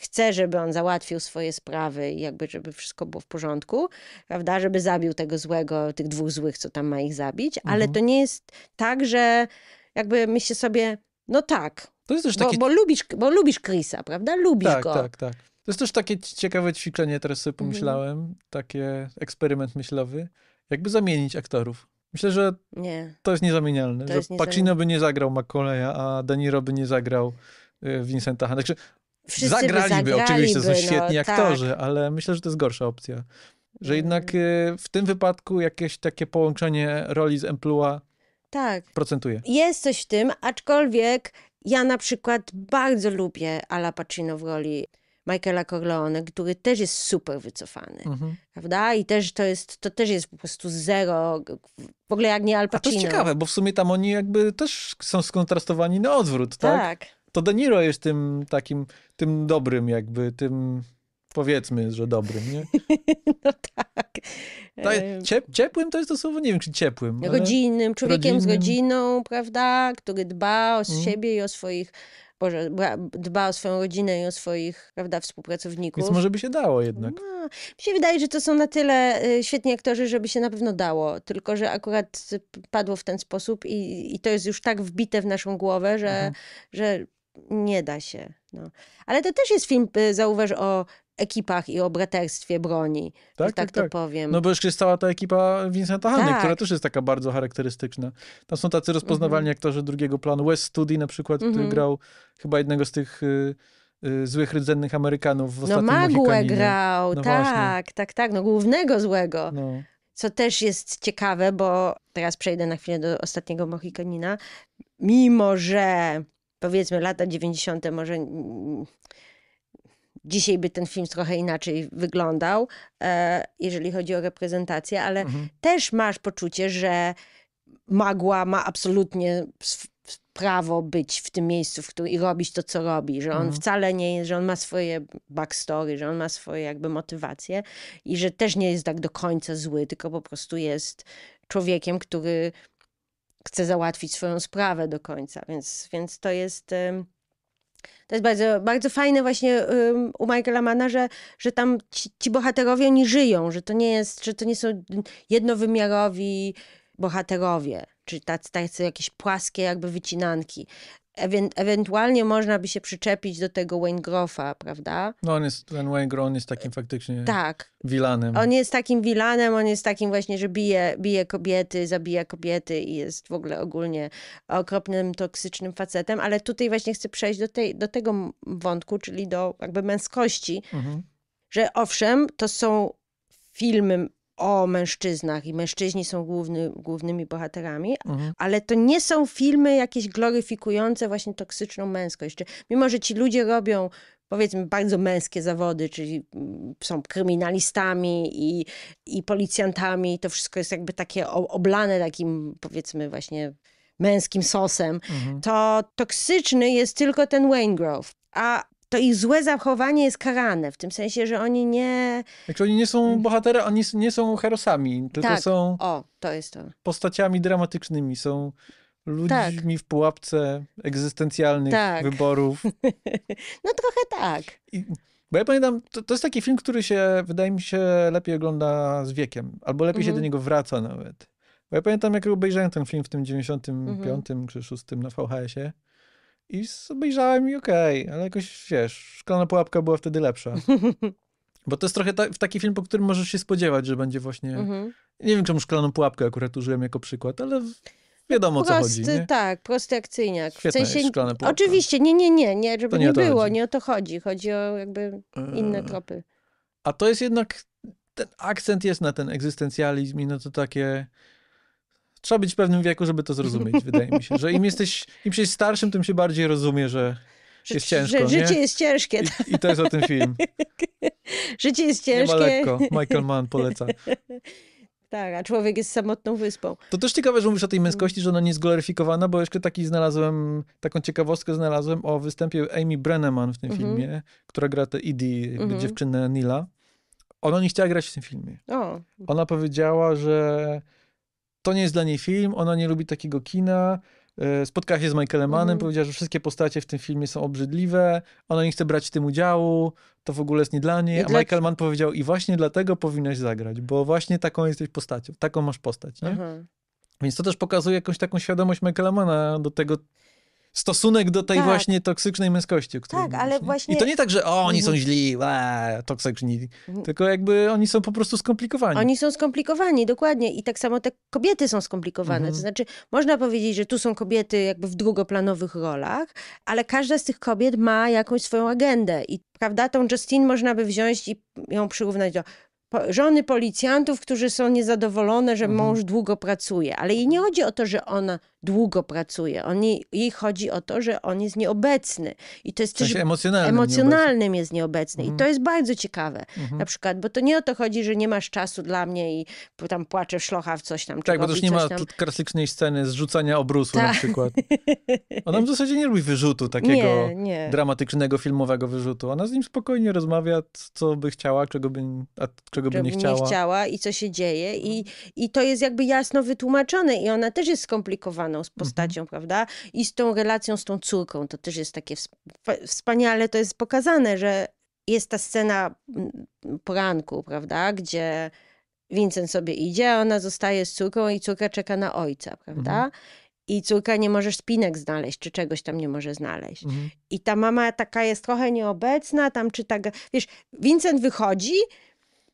chcę, żeby on załatwił swoje sprawy i jakby, żeby wszystko było w porządku, prawda, żeby zabił tego złego, tych dwóch złych, co tam ma ich zabić, mhm. ale to nie jest tak, że jakby myślę sobie, no tak, to jest też takie... Bo, bo lubisz, bo lubisz Chrisa, prawda? Lubisz tak, go. Tak, tak, tak. To jest też takie ciekawe ćwiczenie, teraz sobie mhm. pomyślałem, mm. taki eksperyment myślowy, jakby zamienić aktorów. Myślę, że nie. to jest niezamienialne, to że jest Pacino by nie zagrał Macaulaya, a Daniro by nie zagrał y, Vincenta Hanna. Także Wszyscy zagraliby, zagraliby, oczywiście, są no, świetni no, aktorzy, tak. ale myślę, że to jest gorsza opcja. Że mm. jednak y, w tym wypadku jakieś takie połączenie roli z emplua tak. procentuje. Jest coś w tym, aczkolwiek ja na przykład bardzo lubię Ala Pacino w roli Michaela Corleone, który też jest super wycofany, mhm. prawda? I też to jest, to też jest po prostu zero, w ogóle jak nie Al Pacino. A to jest ciekawe, bo w sumie tam oni jakby też są skontrastowani na odwrót, tak? Tak. To De Niro jest tym takim, tym dobrym jakby, tym powiedzmy, że dobrym, nie? No tak. To, ciep, ciepłym to jest to słowo, nie wiem czy ciepłym. Rodzinnym, człowiekiem rodzinnym. z rodziną prawda? Który dba o mm. siebie i o swoich Boże, dba o swoją rodzinę i o swoich prawda, współpracowników. Więc może by się dało jednak. No, mi się wydaje, że to są na tyle y, świetni aktorzy, żeby się na pewno dało. Tylko, że akurat padło w ten sposób i, i to jest już tak wbite w naszą głowę, że, mhm. że nie da się. No. Ale to też jest film, y, zauważ, o ekipach i o braterstwie broni, tak, tak, tak, to tak. powiem. No bo już jest cała ta ekipa Vincenta Hanny, tak. która też jest taka bardzo charakterystyczna. Tam są tacy rozpoznawalni mm-hmm. aktorzy drugiego planu. West Studi na przykład, mm-hmm. który mhm. grał chyba jednego z tych... Y-, y złych, rdzennych Amerykanów w no ostatnim No Magłę grał, no tak, tak, tak, no głównego złego. No. Co też jest ciekawe, bo teraz przejdę na chwilę do ostatniego Mohikanina. Mimo, że powiedzmy lata 90. może Dzisiaj by ten film trochę inaczej wyglądał, e, jeżeli chodzi o reprezentację, ale mhm. też masz poczucie, że Magła ma absolutnie prawo być w tym miejscu, w którym i robić to, co robi, że on mhm. wcale nie jest, że on ma swoje backstory, że on ma swoje jakby motywacje i że też nie jest tak do końca zły, tylko po prostu jest człowiekiem, który chce załatwić swoją sprawę do końca, więc, więc to jest... Y to jest bardzo, bardzo fajne właśnie um, u Michaela Mana, że, że tam ci, ci bohaterowie, oni żyją, że to nie jest, że to nie są jednowymiarowi bohaterowie, czyli tacy, tacy jakieś płaskie jakby wycinanki ewen ewentualnie można by się przyczepić do tego Wayne Grofa, prawda? No on jest, ten Wayne Groff, on jest takim faktycznie tak. wilanem. On jest takim wilanem, on jest takim właśnie, że bije, bije kobiety, zabija kobiety i jest w ogóle ogólnie okropnym, toksycznym facetem, ale tutaj właśnie chcę przejść do, tej, do tego wątku, czyli do jakby męskości, mhm. że owszem, to są filmy o mężczyznach i mężczyźni są główny, głównymi bohaterami, mhm. ale to nie są filmy jakieś gloryfikujące właśnie toksyczną męskość. mimo, że ci ludzie robią powiedzmy bardzo męskie zawody, czyli mm, są kryminalistami i, i policjantami, to wszystko jest jakby takie oblane takim powiedzmy właśnie męskim sosem, mhm. to toksyczny jest tylko ten Wayne Grove. A to ich złe zachowanie jest karane, w tym sensie, że oni nie... Jak znaczy, oni nie są mm. bohaterami, oni nie są herosami, tylko tak. są o, to jest to. postaciami dramatycznymi, są tak. ludźmi tak. w pułapce egzystencjalnych tak. wyborów. no trochę tak. I, bo ja pamiętam, to, to, jest taki film, który się, wydaje mi się, lepiej ogląda z wiekiem, albo lepiej mhm. się do mhm. niego wraca nawet. Bo ja pamiętam, jak obejrzałem ten film w tym 95 mhm. czy 6 na VHS-ie, i obejrzałem i okej, okay, ale jakoś, wiesz, Szklana Pułapka była wtedy lepsza. Bo to jest trochę ta, taki film, po którym możesz się spodziewać, że będzie właśnie... Mhm. Nie wiem, czemu Szklaną Pułapkę akurat użyłem jako przykład, ale no, wiadomo prosty, o co chodzi. Nie? Tak, prosty akcyjniak. w sensie, Oczywiście, nie, nie, nie, nie żeby nie, nie, było, chodzi. nie o to chodzi. Chodzi o jakby yy. inne tropy. A to jest jednak, ten akcent jest na ten egzystencjalizm i no to takie trzeba być w pewnym wieku, żeby to zrozumieć, wydaje mi się. Że im jesteś, im się starszym, tym się bardziej rozumie, że jest ciężko. Że życie jest ciężkie. I, tak. I, to jest o tym film. życie jest ciężkie. Nie ma lekko. Michael Mann poleca. Tak, a człowiek jest samotną wyspą. To też ciekawe, że mówisz o tej mm. męskości, że ona nie jest gloryfikowana, bo jeszcze taki znalazłem, taką ciekawostkę znalazłem o występie Amy Brenneman w tym mhm. filmie, która gra tę ID, mm dziewczynę Nila. Ona nie chciała grać w tym filmie. O. Ona powiedziała, że to nie jest dla niej film, ona nie lubi takiego kina. E, spotkała się z Michaelem Mannem, mm. powiedziała, że wszystkie postacie w tym filmie są obrzydliwe, ona nie chce brać w tym udziału, to w ogóle jest nie dla niej. A dla... Michael Mann powiedział, i właśnie dlatego powinnaś zagrać, bo właśnie taką jesteś postacią, taką masz postać, nie? Mhm. Więc to też pokazuje jakąś taką świadomość Michaela Manna do tego, stosunek do tej tak. właśnie toksycznej męskości. Której tak, ale właśnie... I to nie tak, że o, oni są mhm. źli, eee, toksyczni, mhm. tylko jakby oni są po prostu skomplikowani. Oni są skomplikowani, dokładnie. I tak samo te kobiety są skomplikowane. Mhm. To znaczy, można powiedzieć, że tu są kobiety jakby w długoplanowych rolach, ale każda z tych kobiet ma jakąś swoją agendę. I prawda, tą Justine można by wziąć i ją przyrównać do żony policjantów, którzy są niezadowolone, że mhm. mąż długo pracuje. Ale jej nie chodzi o to, że ona długo pracuje. Oni, jej chodzi o to, że on jest nieobecny. I to jest w sensie też emocjonalnym, emocjonalnym nieobecny. jest nieobecny. Mm. I mhm. to jest bardzo ciekawe. Mm -hmm. Na przykład, bo to nie o to chodzi, że nie masz czasu dla mnie i tam płaczę w szlocha w coś tam. Tak, bo też nie ma tam... klasycznej sceny zrzucania obrusu Ta. na tak. przykład. Ona w zasadzie nie lubi wyrzutu takiego nie, nie. dramatycznego, filmowego wyrzutu. Ona z nim spokojnie rozmawia, co by chciała, czego by, a czego by nie chciała. nie chciała i co się dzieje. I, I to jest jakby jasno wytłumaczone i ona też jest skomplikowana z mhm. postacią, mhm. prawda? I z tą relacją z tą córką. To też jest takie wspaniale, to jest pokazane, że jest ta scena mm, poranku, prawda? Gdzie Vincent sobie idzie, a ona zostaje z córką i córka czeka na ojca, prawda? Mhm. I córka nie może spinek znaleźć, czy czegoś tam nie może znaleźć. Mhm. I ta mama taka jest trochę nieobecna, tam czy tak. Wiesz, Vincent wychodzi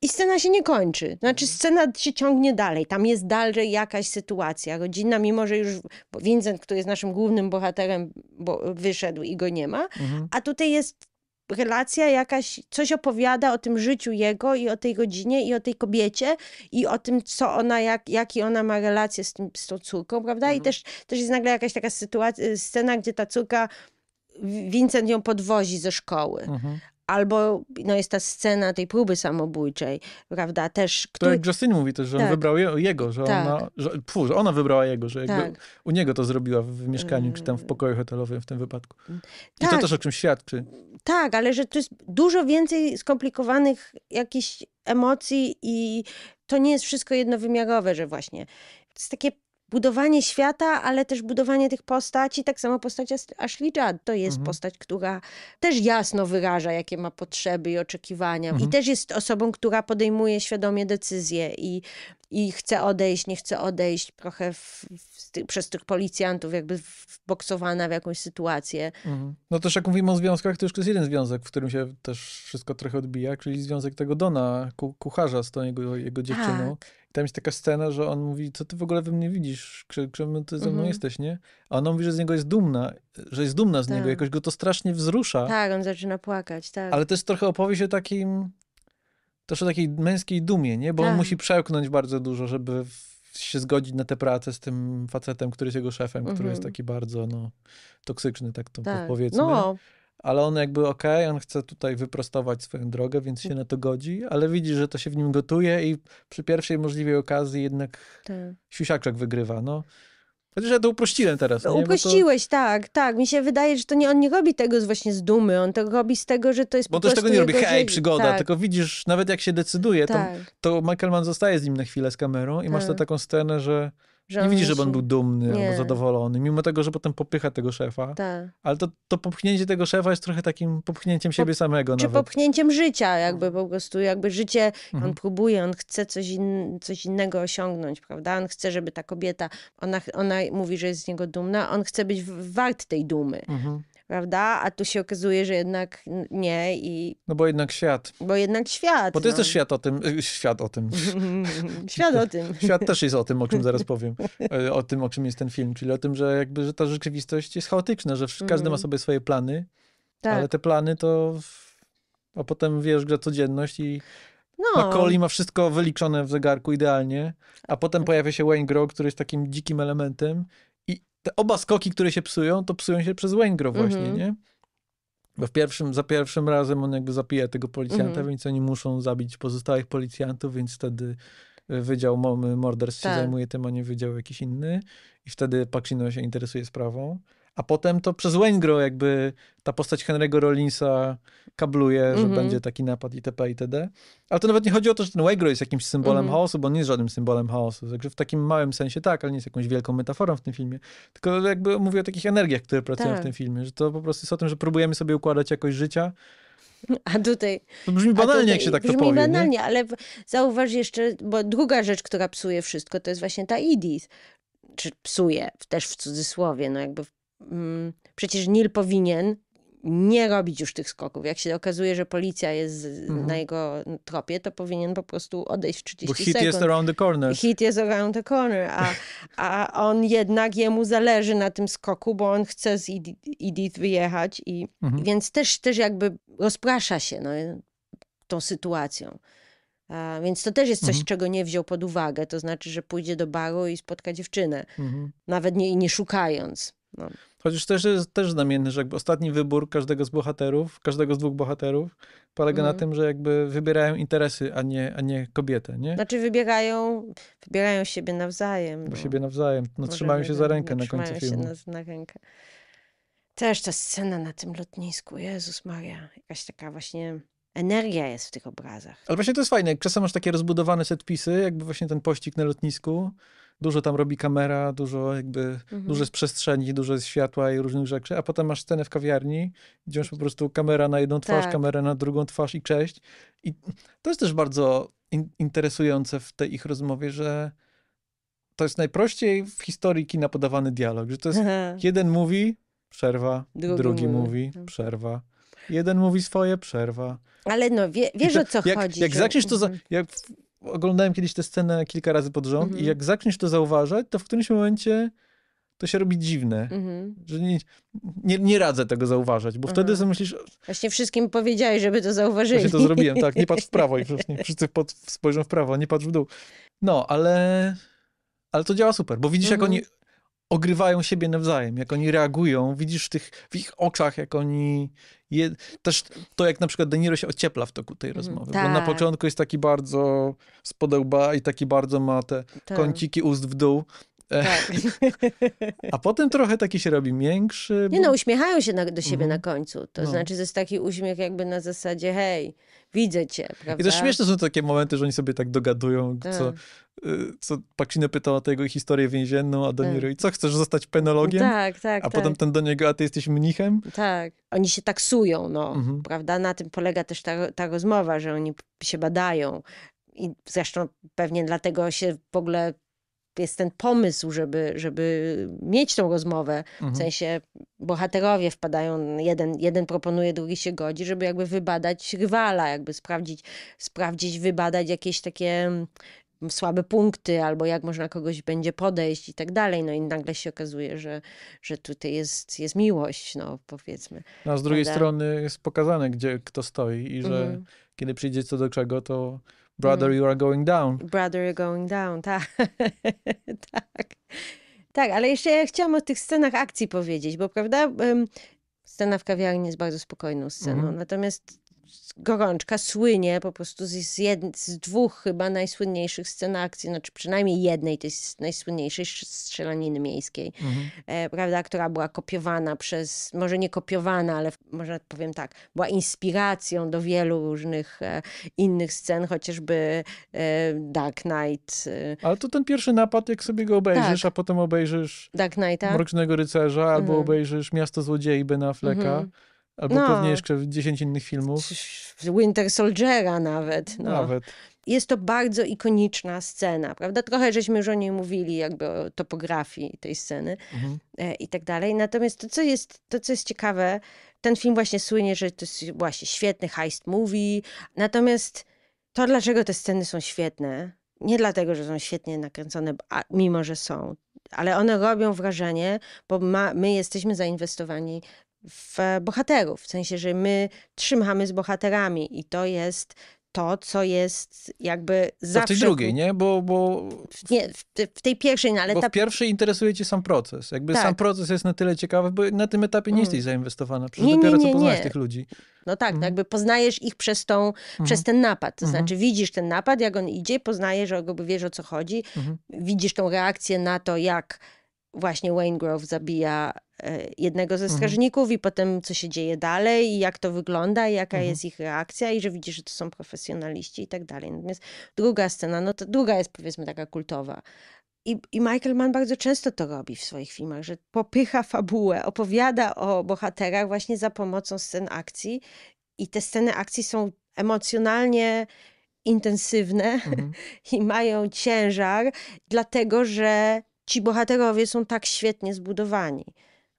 i scena się nie kończy. Znaczy, mhm. scena się ciągnie dalej. Tam jest dalej jakaś sytuacja rodzinna, mimo że już Vincent, który jest naszym głównym bohaterem, bo wyszedł i go nie ma. Mhm. A tutaj jest relacja jakaś, coś opowiada o tym życiu jego i o tej godzinie i o tej kobiecie i o tym, co ona, jak, jaki ona ma relację z, tym, z tą córką, prawda? Mhm. I też, też jest nagle jakaś taka sytuacja, scena, gdzie ta córka Vincent ją podwozi ze szkoły. Mhm. Albo no, jest ta scena tej próby samobójczej, prawda, też... Który... To jak Justin mówi też, że tak. on wybrał jego, że, tak. ona, że, pfu, że ona wybrała jego, że jakby tak. u niego to zrobiła w mieszkaniu, czy tam w mm. pokoju hotelowym w tym wypadku. Mm. I to tak. też o czymś świadczy. Tak, ale że to jest dużo więcej skomplikowanych jakichś emocji i to nie jest wszystko jednowymiarowe, że właśnie to jest takie budowanie świata, ale też budowanie tych postaci. Tak samo postać Ashley Judd to jest mhm. postać, która też jasno wyraża, jakie ma potrzeby i oczekiwania. Mhm. I też jest osobą, która podejmuje świadomie decyzje i i chce odejść, nie chce odejść, trochę w, w, przez tych policjantów jakby wboksowana w jakąś sytuację. Mhm. No też jak mówimy o związkach, to już jest jeden związek, w którym się też wszystko trochę odbija, czyli związek tego Dona, ku, kucharza z tą jego, jego dziewczyną. Tak. I tam jest taka scena, że on mówi, co ty w ogóle we mnie widzisz, czemu ty ze mną mhm. jesteś, nie? A ona mówi, że z niego jest dumna, że jest dumna z tak. niego, jakoś go to strasznie wzrusza. Tak, on zaczyna płakać, tak. Ale też trochę opowieść o takim też o takiej męskiej dumie, nie? Bo tak. on musi przełknąć bardzo dużo, żeby się zgodzić na tę pracę z tym facetem, który jest jego szefem, mhm. który jest mhm. taki bardzo no, toksyczny, tak to tak. powiedzmy. No. Ale on jakby okej, okay, on chce tutaj wyprostować swoją drogę, więc się na to godzi, ale widzi, że to się w nim gotuje i przy pierwszej możliwej okazji jednak tak. siusiaczek wygrywa, no. Chociaż ja to uprościłem teraz. Nie? Uprościłeś, to... tak, tak. Mi się wydaje, że to nie, on nie robi tego z, właśnie z dumy, on to robi z tego, że to jest Bo po też tego nie robi, hej, przygoda, tak. tylko widzisz, nawet jak się decyduje, tak. to, to Michael Mann zostaje z nim na chwilę z kamerą i tak. masz tę tak. taką scenę, że że nie widzi, żeby on był dumny nie. albo zadowolony, mimo tego, że potem popycha tego szefa. Tak. Ale to, to popchnięcie tego szefa jest trochę takim popchnięciem siebie samego. Czy nawet. popchnięciem życia, jakby mhm. po prostu, jakby życie, mhm. on próbuje, on chce coś, in, coś innego osiągnąć, prawda? On chce, żeby ta kobieta, ona, ona mówi, że jest z niego dumna, on chce być wart tej dumy. Mhm prawda? A tu się okazuje, że jednak nie i... No bo jednak świat. Bo jednak świat. Bo to jest no. też świat o tym, y, świat o tym. świat o tym. świat też jest o tym, o czym zaraz powiem. E, o tym, o czym jest ten film, czyli o tym, że jakby, że ta rzeczywistość jest chaotyczna, że każdy ma mhm. sobie swoje plany, tak. ale te plany to... A potem wiesz, że codzienność i no. Macaulay ma wszystko wyliczone w zegarku idealnie, a potem tak. pojawia się Wayne Grow, który jest takim dzikim elementem te oba skoki, które się psują, to psują się przez Wengro właśnie, mhm. nie? Bo w pierwszym, za pierwszym razem on jakby zapija tego policjanta, mhm. więc oni muszą zabić pozostałych policjantów, więc wtedy e, Wydział Morderstw tak. się zajmuje tym, a nie Wydział jakiś inny. I wtedy Pacino się interesuje sprawą a potem to przez Wayne jakby ta postać Henry'ego Rollinsa kabluje, mm -hmm. że mhm. będzie taki napad itp. itd. Ale to nawet nie chodzi o to, że ten Wayne jest jakimś symbolem mm -hmm. chaosu, bo on nie jest żadnym symbolem chaosu. Także w takim małym sensie tak, ale nie jest jakąś wielką metaforą w tym filmie. Tylko jakby mówię o takich energiach, które pracują tak. w tym filmie, że to po prostu jest o tym, że próbujemy sobie układać jakoś życia, a tutaj. To brzmi banalnie, tutaj, jak się tak brzmi to powie. Brzmi banalnie, nie? ale zauważ jeszcze, bo druga rzecz, która psuje wszystko, to jest właśnie ta IDIS. Czy psuje, też w cudzysłowie, no jakby Mm, przecież Nil powinien nie robić już tych skoków. Jak się okazuje, że policja jest mhm. na jego tropie, to powinien po prostu odejść w 30 Bo hit sekund. jest around the corner. Hit jest around the corner, a, a on jednak, jemu zależy na tym skoku, bo on chce z Edith wyjechać i mhm. więc też, też jakby rozprasza się no, tą sytuacją. A, więc to też jest coś, mhm. czego nie wziął pod uwagę. To znaczy, że pójdzie do baru i spotka dziewczynę, mhm. nawet nie, nie szukając. No. Chociaż też jest też znamienny, że jakby ostatni wybór każdego z bohaterów, każdego z dwóch bohaterów polega mm. na mhm. tym, że jakby wybierają interesy, a nie, a nie kobietę, nie? Znaczy wybierają, wybierają siebie nawzajem. No. Siebie nawzajem. No, trzymają się za rękę na końcu filmu. Trzymają się na, na rękę. Też ta scena na tym lotnisku, Jezus Maria. Jakaś taka właśnie energia jest w tych obrazach. Ale właśnie to jest fajne, jak czasem masz takie rozbudowane setpisy, jakby właśnie ten pościg na lotnisku, dużo tam robi kamera, dużo jakby, mhm. dużo jest przestrzeni, dużo jest światła i różnych rzeczy, a potem masz scenę w kawiarni, gdzie masz po prostu kamera na jedną twarz, tak. kamera na drugą twarz i cześć. I to jest też bardzo in interesujące w tej ich rozmowie, że to jest najprościej w historii kina podawany dialog, że to jest jeden mówi, przerwa, drugi, drugi mówi, mówi, no. przerwa. Jeden mówi swoje, przerwa. Ale no, wie, wiesz że, o co jak, chodzi. Jak że... zaczniesz to, za, mhm. jak oglądałem kiedyś tę scenę kilka razy pod rząd i mhm. jak zaczniesz to zauważać, to w którymś momencie to się robi dziwne. Mhm. Że nie, nie, nie, radzę tego zauważać, bo wtedy mhm. sobie myślisz... Właśnie wszystkim powiedziałeś, żeby to zauważyli. Właśnie to zrobiłem, tak. Nie patrz w prawo i właśnie wszyscy pod, spojrzą w prawo, nie patrz w dół. No, ale... Ale to działa super, bo widzisz, jak oni ogrywają siebie nawzajem, jak oni reagują, widzisz w, tych, w ich oczach, jak oni... Je... Też to, jak na przykład Deniro się ociepla w toku tej mm, rozmowy, tak. bo na tak. początku jest taki bardzo spodełba i taki bardzo ma te tak. kąciki ust w dół, tak. A potem trochę taki się robi miększy. Bo... Nie no, uśmiechają się na, do siebie mhm. na końcu. To no. znaczy, to jest taki uśmiech jakby na zasadzie hej, widzę cię, prawda? I to śmieszne są takie momenty, że oni sobie tak dogadują, tak. Y, co, co Paksina pytała o jego historię więzienną, a do tak. i co, chcesz zostać penologiem? Tak, tak, A tak. potem ten do niego, a ty jesteś mnichem? Tak. Oni się taksują, no, mhm. prawda? Na tym polega też ta, ta rozmowa, że oni się badają, i zresztą pewnie dlatego się w ogóle jest ten pomysł, żeby, żeby mieć tą rozmowę. Mhm. W sensie bohaterowie wpadają, jeden, jeden proponuje, drugi się godzi, żeby jakby wybadać rywala, jakby sprawdzić, sprawdzić wybadać jakieś takie mm, słabe punkty, albo jak można kogoś będzie podejść i tak dalej. No i nagle się okazuje, że, że tutaj jest, jest miłość, no powiedzmy. No, a z drugiej Prawda? strony jest pokazane, gdzie kto stoi i że mhm. kiedy przyjdzie co do czego, to Brother, mm. you are going down. Brother, you're going down, tak. tak. Tak, ale jeszcze ja chciałam o tych scenach akcji powiedzieć, bo prawda, scena w kawiarni jest bardzo spokojną sceną, mm natomiast Gorączka słynie po prostu z, jed, z dwóch chyba najsłynniejszych scen akcji, znaczy przynajmniej jednej, tej najsłynniejszej strzelaniny miejskiej, mhm. e, prawda, która była kopiowana przez, może nie kopiowana, ale może powiem tak, była inspiracją do wielu różnych e, innych scen, chociażby e, Dark Knight. E. Ale to ten pierwszy napad, jak sobie go obejrzysz, tak. a potem obejrzysz Dark Knighta? Mrocznego Rycerza, albo mhm. obejrzysz Miasto Złodziei Bena Fleka. Mhm Albo no, pewnie jeszcze 10 innych filmów. Winter Soldiera nawet. No. Nawet. Jest to bardzo ikoniczna scena, prawda? Trochę żeśmy już o niej mówili, jakby o topografii tej sceny mhm. E, i tak dalej. Natomiast to co, jest, to, co jest ciekawe, ten film właśnie słynie, że to jest właśnie świetny heist movie. Natomiast to, dlaczego te sceny są świetne, nie dlatego, że są świetnie nakręcone, mimo że są, ale one robią wrażenie, bo ma, my jesteśmy zainwestowani w e, bohaterów, w sensie, że my trzymamy z bohaterami i to jest to, co jest jakby zawsze... w tej drugiej, nie? Bo... bo... Nie, w, w tej pierwszej, no ale... Bo ta... w pierwszej interesuje cię sam proces. Jakby tak. sam proces jest na tyle ciekawy, bo na tym etapie nie mm. jesteś zainwestowana. Przecież nie, dopiero nie, nie, co poznajesz tych ludzi. No tak, mm. no jakby poznajesz ich przez, tą, mm. przez mhm. ten napad. To mm. znaczy mhm. widzisz ten napad, jak on idzie, poznajesz, jakby wiesz o co chodzi. Mhm. Widzisz tą reakcję na to, jak właśnie Wayne Grove zabija E, jednego ze strażników mhm. i potem co się dzieje dalej i jak to wygląda i jaka mhm. jest ich reakcja i że widzisz, że to są profesjonaliści i tak dalej. Natomiast druga scena, no to druga jest powiedzmy taka kultowa. I, I Michael Mann bardzo często to robi w swoich filmach, że popycha fabułę, opowiada o bohaterach właśnie za pomocą scen akcji i te sceny akcji są emocjonalnie intensywne mhm. i mają ciężar, dlatego że ci bohaterowie są tak świetnie zbudowani.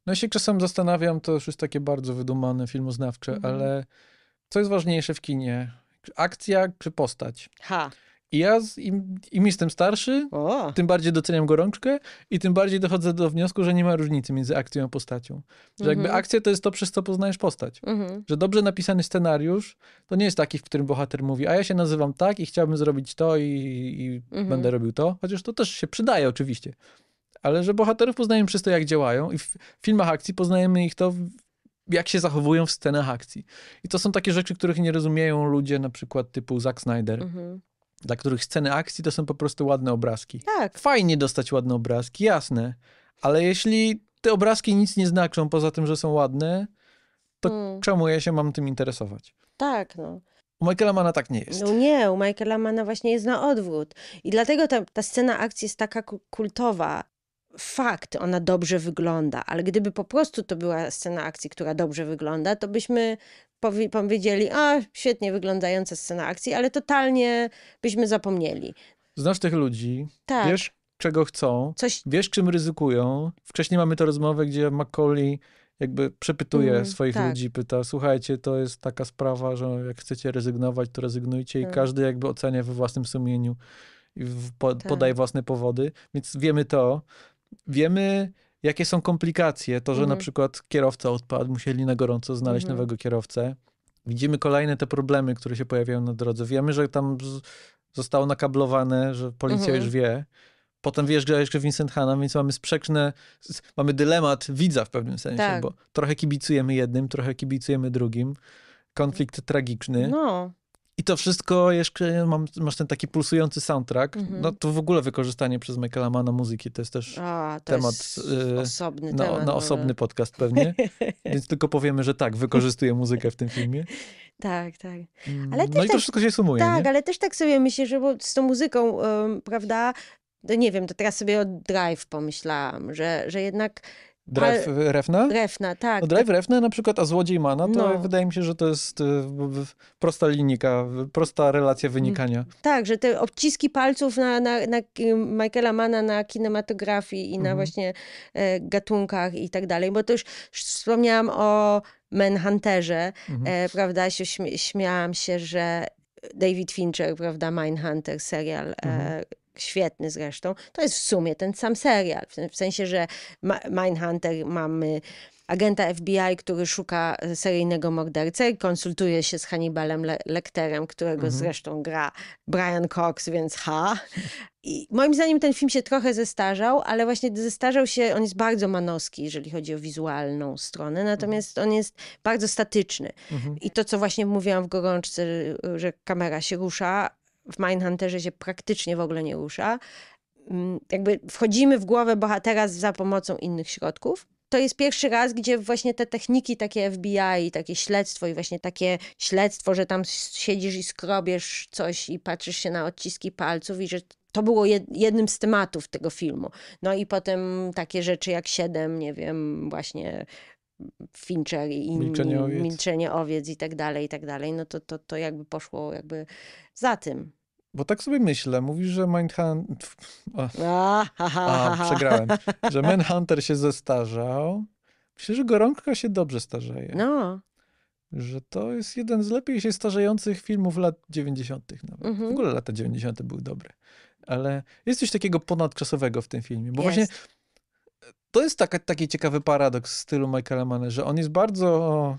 No ja się czasem zastanawiam, to już jest takie bardzo wydumane filmoznawcze, mhm. ale co jest ważniejsze w kinie? Akcja czy postać? Ha. I ja, z, im, im jestem starszy, o. tym bardziej doceniam gorączkę i tym bardziej dochodzę do wniosku, że nie ma różnicy między akcją a postacią. Że jakby mhm. akcja to jest to, przez co poznajesz postać. Mhm. Że dobrze napisany scenariusz to nie jest taki, w którym bohater mówi, a ja się nazywam tak i chciałbym zrobić to i, i będę robił to. Chociaż to też się przydaje oczywiście ale że bohaterów poznajemy przez to, jak działają i w filmach akcji poznajemy ich to, jak się zachowują w scenach akcji. I to są takie rzeczy, których nie rozumieją ludzie, na przykład typu Zack Snyder. Mhm dla których sceny akcji to są po prostu ładne obrazki. Tak. Fajnie dostać ładne obrazki, jasne, ale jeśli te obrazki nic nie znaczą poza tym, że są ładne, to mm. czemu ja się mam tym interesować? Tak, no. U Michaela Mana tak nie jest. No nie, u Michaela Mana właśnie jest na odwrót. I dlatego ta, ta scena akcji jest taka kultowa fakt, ona dobrze wygląda, ale gdyby po prostu to była scena akcji, która dobrze wygląda, to byśmy powiedzieli, a świetnie wyglądająca scena akcji, ale totalnie byśmy zapomnieli. Znasz tych ludzi, tak. wiesz czego chcą, Coś... wiesz czym ryzykują. Wcześniej mamy tę rozmowę, gdzie Macaulay jakby przepytuje mm, swoich tak. ludzi, pyta, słuchajcie, to jest taka sprawa, że jak chcecie rezygnować, to rezygnujcie i mm. każdy jakby ocenia we własnym sumieniu i po, tak. podaje własne powody, więc wiemy to wiemy, jakie są komplikacje. To, że mhm. na przykład kierowca odpadł, musieli na gorąco znaleźć mhm. nowego kierowcę. Widzimy kolejne te problemy, które się pojawiają na drodze. Wiemy, że tam zostało nakablowane, że policja mhm. już wie. Potem wjeżdża jeszcze Vincent Hanna, więc mamy sprzeczne, mamy dylemat widza w pewnym sensie, tak. bo trochę kibicujemy jednym, trochę kibicujemy drugim. Konflikt tragiczny. No. I to wszystko, jeszcze mam, masz ten taki pulsujący soundtrack. Mm -hmm. No to w ogóle wykorzystanie przez Michaela Mana muzyki to jest też A, to temat. Jest y, osobny na, temat. Na osobny podcast pewnie. Więc tylko powiemy, że tak, wykorzystuje muzykę w tym filmie. Tak, tak. Mm, ale no i to tak, wszystko się sumuje. Tak, nie? ale też tak sobie myślę, że z tą muzyką, prawda? to nie wiem, to teraz sobie o Drive pomyślałam, że, że jednak Drive Ale... Refna? Refna, tak. No, drive tak. Refna na przykład, a Złodziej Mana, no to no. wydaje mi się, że to jest y, prosta linijka, prosta relacja wynikania. Mm. Tak, że te obciski palców na, na, na Michaela Mana na kinematografii i na mhm. właśnie e, gatunkach i tak dalej, bo to już, wspomniałam o Manhunterze, mhm. E, prawda, się śmiałam się, że David Fincher, prawda, Mindhunter, serial e, mhm świetny zresztą, to jest w sumie ten sam serial. W sensie, że Mindhunter mamy agenta FBI, który szuka seryjnego mordercy, konsultuje się z Hannibalem Le Lecterem, którego mhm. zresztą gra Brian Cox, więc ha. I moim zdaniem ten film się trochę zestarzał, ale właśnie zestarzał się, on jest bardzo manowski, jeżeli chodzi o wizualną stronę, natomiast mhm. on jest bardzo statyczny. Mhm. I to, co właśnie mówiłam w gorączce, że kamera się rusza, w Mindhunterze się praktycznie w ogóle nie rusza. Mm, jakby wchodzimy w głowę bohatera za pomocą innych środków. To jest pierwszy raz, gdzie właśnie te techniki takie FBI, takie śledztwo i właśnie takie śledztwo, że tam siedzisz i skrobiesz coś i patrzysz się na odciski palców i że to było jednym z tematów tego filmu. No i potem takie rzeczy jak siedem, nie wiem, właśnie Fincher i inni, Milczenie owiec, Milczenie owiec i tak dalej, i tak dalej, no to, to, to jakby poszło jakby za tym. Bo tak sobie myślę, mówisz, że Mindhunter... A, a, przegrałem. Że Manhunter się zestarzał. Myślę, że Gorączka się dobrze starzeje. No. Że to jest jeden z lepiej się starzejących filmów lat 90. nawet. W mhm. ogóle lata 90. były dobre. Ale jest coś takiego ponadczasowego w tym filmie. Bo jest. właśnie to jest taka, taki ciekawy paradoks stylu Michaela Mann, że on jest bardzo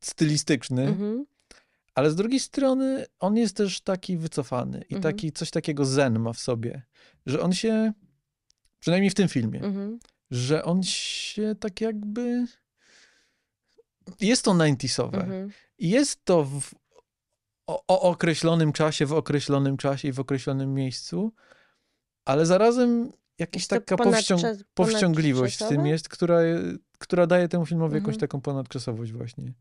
stylistyczny, mhm. ale z drugiej strony on jest też taki wycofany i mhm. taki coś takiego zen ma w sobie, że on się, przynajmniej w tym filmie, mhm. że on się tak jakby... Jest to 90sowe. Jest to w, o, o określonym czasie, w określonym czasie i w określonym miejscu, ale zarazem jakaś taka powścią, powściągliwość w tym jest, która, która daje temu filmowi mhm. jakąś taką ponadczasowość właśnie.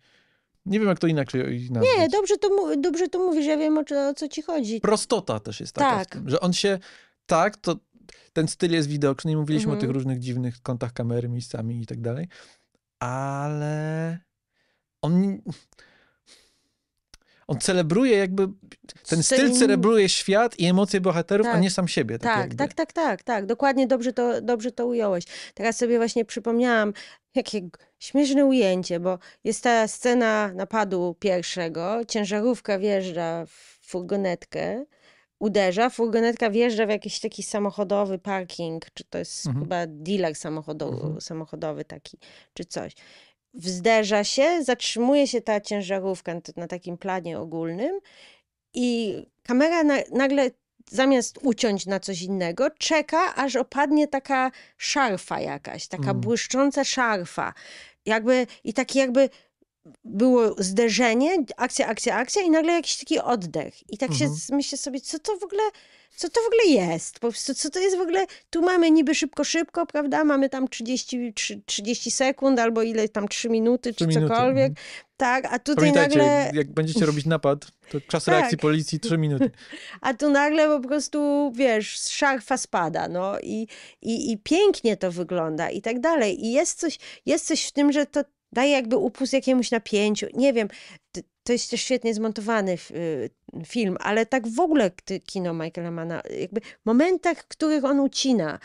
Nie wiem, jak to inaczej nazwać. Nie, dobrze to, dobrze to mówisz, ja wiem, o, o co ci chodzi. Prostota też jest taka tak. tym, że on się, tak, to ten styl jest widoczny i mówiliśmy mhm. o tych różnych dziwnych kątach kamery, miejscami i tak dalej, ale on on celebruje jakby, ten styl celebruje świat i emocje bohaterów, tak, a nie sam siebie. Tak, tak, tak, tak, tak, tak, dokładnie dobrze to, dobrze to ująłeś. Teraz sobie właśnie przypomniałam, jakie śmieszne ujęcie, bo jest ta scena napadu pierwszego, ciężarówka wjeżdża w furgonetkę, uderza, furgonetka wjeżdża w jakiś taki samochodowy parking, czy to jest mhm. chyba dealer samochodowy, mhm. samochodowy taki, czy coś wzderza się, zatrzymuje się ta ciężarówka na takim planie ogólnym i kamera nagle zamiast uciąć na coś innego, czeka, aż opadnie taka szarfa jakaś, taka mm. błyszcząca szarfa. Jakby, I taki jakby było zderzenie, akcja, akcja, akcja i nagle jakiś taki oddech. I tak mhm. się myślę sobie, co to w ogóle, co to w ogóle jest? Po prostu, co to jest w ogóle? Tu mamy niby szybko, szybko, prawda? Mamy tam 30, 30 sekund albo ile tam 3 minuty 3 czy minuty. cokolwiek. Mhm. Tak, a tutaj nagle... jak będziecie robić napad, to czas tak. reakcji policji 3 minuty. A tu nagle po prostu, wiesz, szarfa spada, no i, i, i pięknie to wygląda i tak dalej. I jest coś, jest coś w tym, że to daje jakby upust jakiemuś napięciu. Nie wiem, to jest też świetnie zmontowany y, film, ale tak w ogóle kino Michaela Manna, jakby momentach, których on ucina,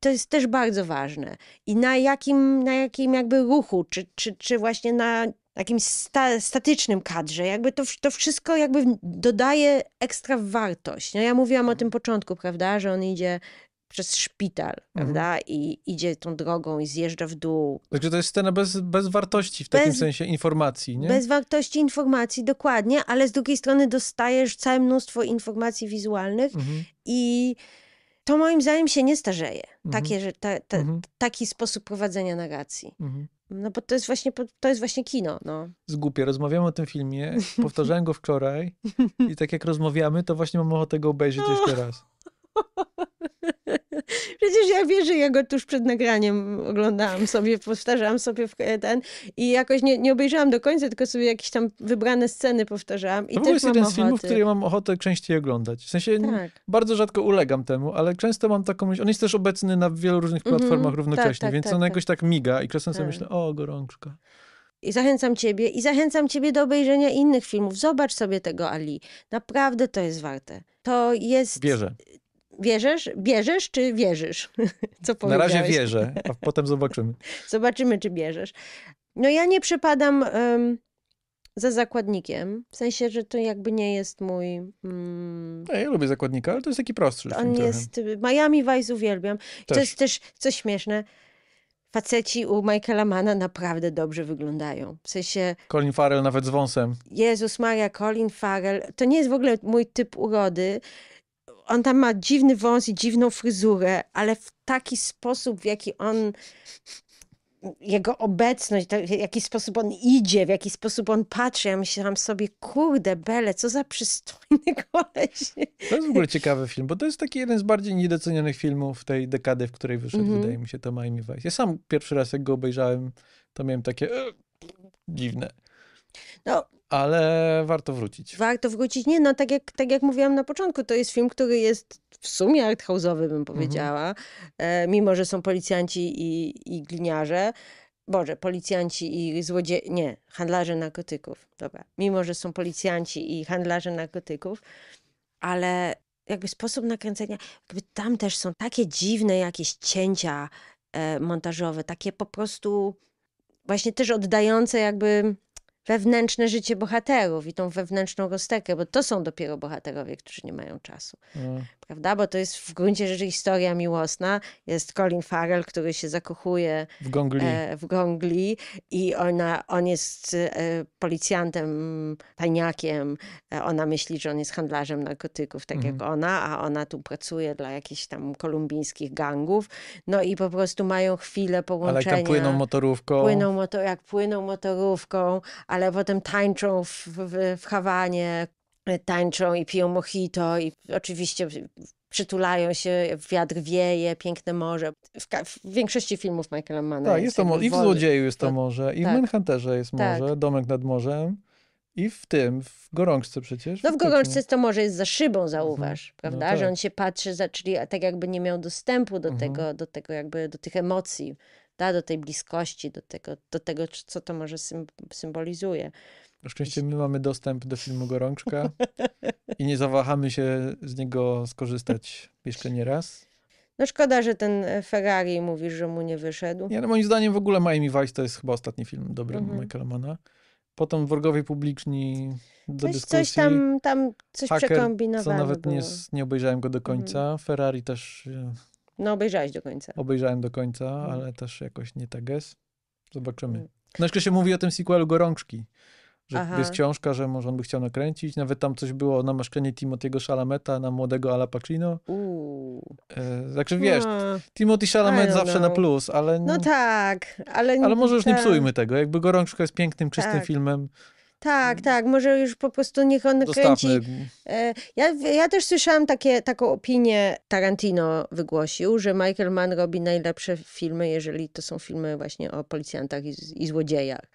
to jest też bardzo ważne. I na jakim, na jakim jakby ruchu, czy, czy, czy właśnie na jakimś sta, statycznym kadrze, jakby to, to wszystko jakby dodaje ekstra wartość. No ja mówiłam o tak. tym początku, prawda, że on idzie przez szpital, mhm. prawda? I idzie tą drogą i zjeżdża w dół. Także to jest scena bez, bez wartości w bez, takim sensie informacji, nie? Bez wartości informacji, dokładnie, ale z drugiej strony dostajesz całe mnóstwo informacji wizualnych mhm. i to moim zdaniem się nie starzeje. Mhm. Takie, że ta, ta, mhm. Taki sposób prowadzenia narracji. Mhm. No bo to jest właśnie, to jest właśnie kino. No. Zgłupie, rozmawiamy o tym filmie, powtarzałem go wczoraj i tak jak rozmawiamy, to właśnie mam ochotę go obejrzeć no. jeszcze raz. Przecież ja wierzę, że ja go tuż przed nagraniem oglądałam sobie, powtarzałam sobie ten i jakoś nie, nie obejrzałam do końca, tylko sobie jakieś tam wybrane sceny powtarzałam. I to jest jeden z filmów, który mam ochotę częściej oglądać. W sensie tak. bardzo rzadko ulegam temu, ale często mam taką myśl, on jest też obecny na wielu różnych mhm. platformach mm -hmm. równocześnie, tak, tak, więc on tak. jakoś tak miga i czasem sobie tak. myślę, o gorączka. I zachęcam ciebie i zachęcam ciebie do obejrzenia innych filmów. Zobacz sobie tego Ali. Naprawdę to jest warte. To jest. Bierze. Wierzysz? Bierzesz czy wierzysz? Co Na razie wierzę, a potem zobaczymy. Zobaczymy, czy bierzesz. No ja nie przepadam um, za zakładnikiem, w sensie, że to jakby nie jest mój... Um... Ja, ja lubię zakładnika, ale to jest taki prostszy. On jest... Trochę. Y, Miami Vice uwielbiam. Też. To jest też, coś śmieszne, faceci u Michaela Mana naprawdę dobrze wyglądają. W sensie... Colin Farrell nawet z wąsem. Jezus Maria, Colin Farrell. To nie jest w ogóle mój typ urody, on tam ma dziwny wąs i dziwną fryzurę, ale w taki sposób, w jaki on jego obecność, w jaki sposób on idzie, w jaki sposób on patrzy. Ja myślałam sobie, kurde, Bele, co za przystojny koleś. To jest w ogóle ciekawy film, bo to jest taki jeden z bardziej niedocenionych filmów tej dekady, w której wyszedł, mm -hmm. wydaje mi się, to Miami Vice. Ja sam pierwszy raz, jak go obejrzałem, to miałem takie e, dziwne. No, ale warto wrócić. Warto wrócić. Nie, no tak jak, tak jak mówiłam na początku, to jest film, który jest w sumie arthouse'owy, bym powiedziała, mhm. E, mimo że są policjanci i, i gliniarze. Boże, policjanci i złodzieje, nie, handlarze narkotyków, dobra. Mimo, że są policjanci i handlarze narkotyków, ale jakby sposób nakręcenia, jakby tam też są takie dziwne jakieś cięcia e, montażowe, takie po prostu właśnie też oddające jakby wewnętrzne życie bohaterów i tą wewnętrzną rozterkę, bo to są dopiero bohaterowie, którzy nie mają czasu. Mm prawda? Bo to jest w gruncie rzeczy historia miłosna. Jest Colin Farrell, który się zakochuje w gongli, e, w gongli i ona, on jest e, policjantem, tajniakiem. E, ona myśli, że on jest handlarzem narkotyków, tak mm. jak mhm. ona, a ona tu pracuje dla jakichś tam kolumbijskich gangów. No i po prostu mają chwilę połączenia. Ale tam płyną motorówką. Płyną motor, jak płyną motorówką, ale potem tańczą w, w, w Hawanie, tańczą i piją mojito i oczywiście przytulają się, wiatr wieje, piękne morze. W, w większości filmów Michaela Manna tak, jest, to tak. morze. I w Złodzieju jest to morze, i tak. w Manhunterze jest tak. morze, tak. Domek nad morzem. I w tym, w gorączce przecież. No w gorączce to może jest za szybą, zauważ, mhm. No prawda? No tak. Że on się patrzy, za, czyli tak jakby nie miał dostępu do mhm. tego, do tego jakby, do tych emocji, da, do tej bliskości, do tego, do tego co to może symbolizuje. Na szczęście my mamy dostęp do filmu Gorączka i nie zawahamy się z niego skorzystać jeszcze nie raz. No szkoda, że ten e, Ferrari mówisz, że mu nie wyszedł. Nie, no moim zdaniem w ogóle Miami Vice to jest chyba ostatni film dobry mhm. Michaela Manna. Potem Wrogowie Publiczni do coś, dyskusji. Coś tam, tam coś przekombinowałem. co nawet Nie, nie obejrzałem go do mhm. końca. Mhm. Ferrari też... E, no obejrzałeś do końca. Obejrzałem do końca, mhm. ale też jakoś nie tak jest. Zobaczymy. Mm. No jeszcze się mówi o tym sequelu Gorączki że Aha. jest książka, że może on by chciał nakręcić. Nawet tam coś było o namaszczenie Timothy'ego Chalameta na młodego Ala Pacino. E, także wiesz, no. Timothy Chalamet zawsze know. na plus, ale... No tak, ale... Ale może już nie tak. psujmy tego. Jakby Gorączka jest pięknym, czystym tak. filmem. Tak, tak, może już po prostu niech on kręci. E, ja, ja też słyszałam takie, taką opinię, Tarantino wygłosił, że Michael Mann robi najlepsze filmy, jeżeli to są filmy właśnie o policjantach i, i złodziejach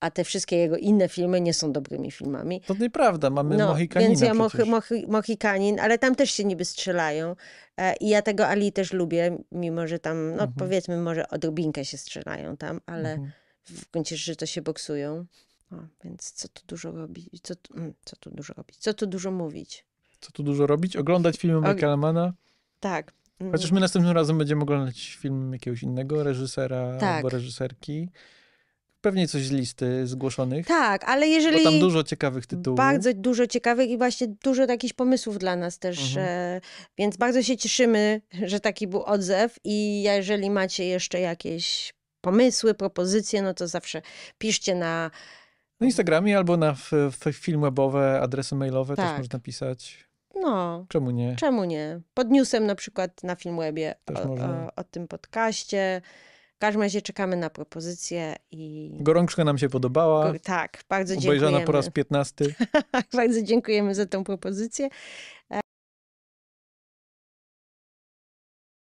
a te wszystkie jego inne filmy nie są dobrymi filmami. To nieprawda, mamy no, Mohikanina Więc ja Moh Moh Mohikanin, ale tam też się niby strzelają e, i ja tego Ali też lubię, mimo że tam, no mhm. powiedzmy może odrobinkę się strzelają tam, ale mhm. w końcu że to się boksują. O, więc co tu dużo robić, co, tu, mm, co tu dużo robić, co tu dużo mówić. Co tu dużo robić? Oglądać filmy Michaela Tak. Chociaż my następnym razem będziemy oglądać film jakiegoś innego reżysera tak. albo reżyserki. Pewnie coś z listy zgłoszonych. Tak, ale jeżeli. Bo tam dużo ciekawych tytułów. Bardzo dużo ciekawych i właśnie dużo takich pomysłów dla nas też. Mhm. E, więc bardzo się cieszymy, że taki był odzew. I jeżeli macie jeszcze jakieś pomysły, propozycje, no to zawsze piszcie na. Na Instagramie albo na film webowe, adresy mailowe tak. też można pisać. No. Czemu nie? Czemu nie? Pod newsem na przykład na Filmwebie o, o, o, tym podcaście. W każdym razie czekamy na propozycję i... Gorączka nam się podobała. tak, bardzo dziękujemy. Obejrzana po raz 15. bardzo dziękujemy za tą propozycję.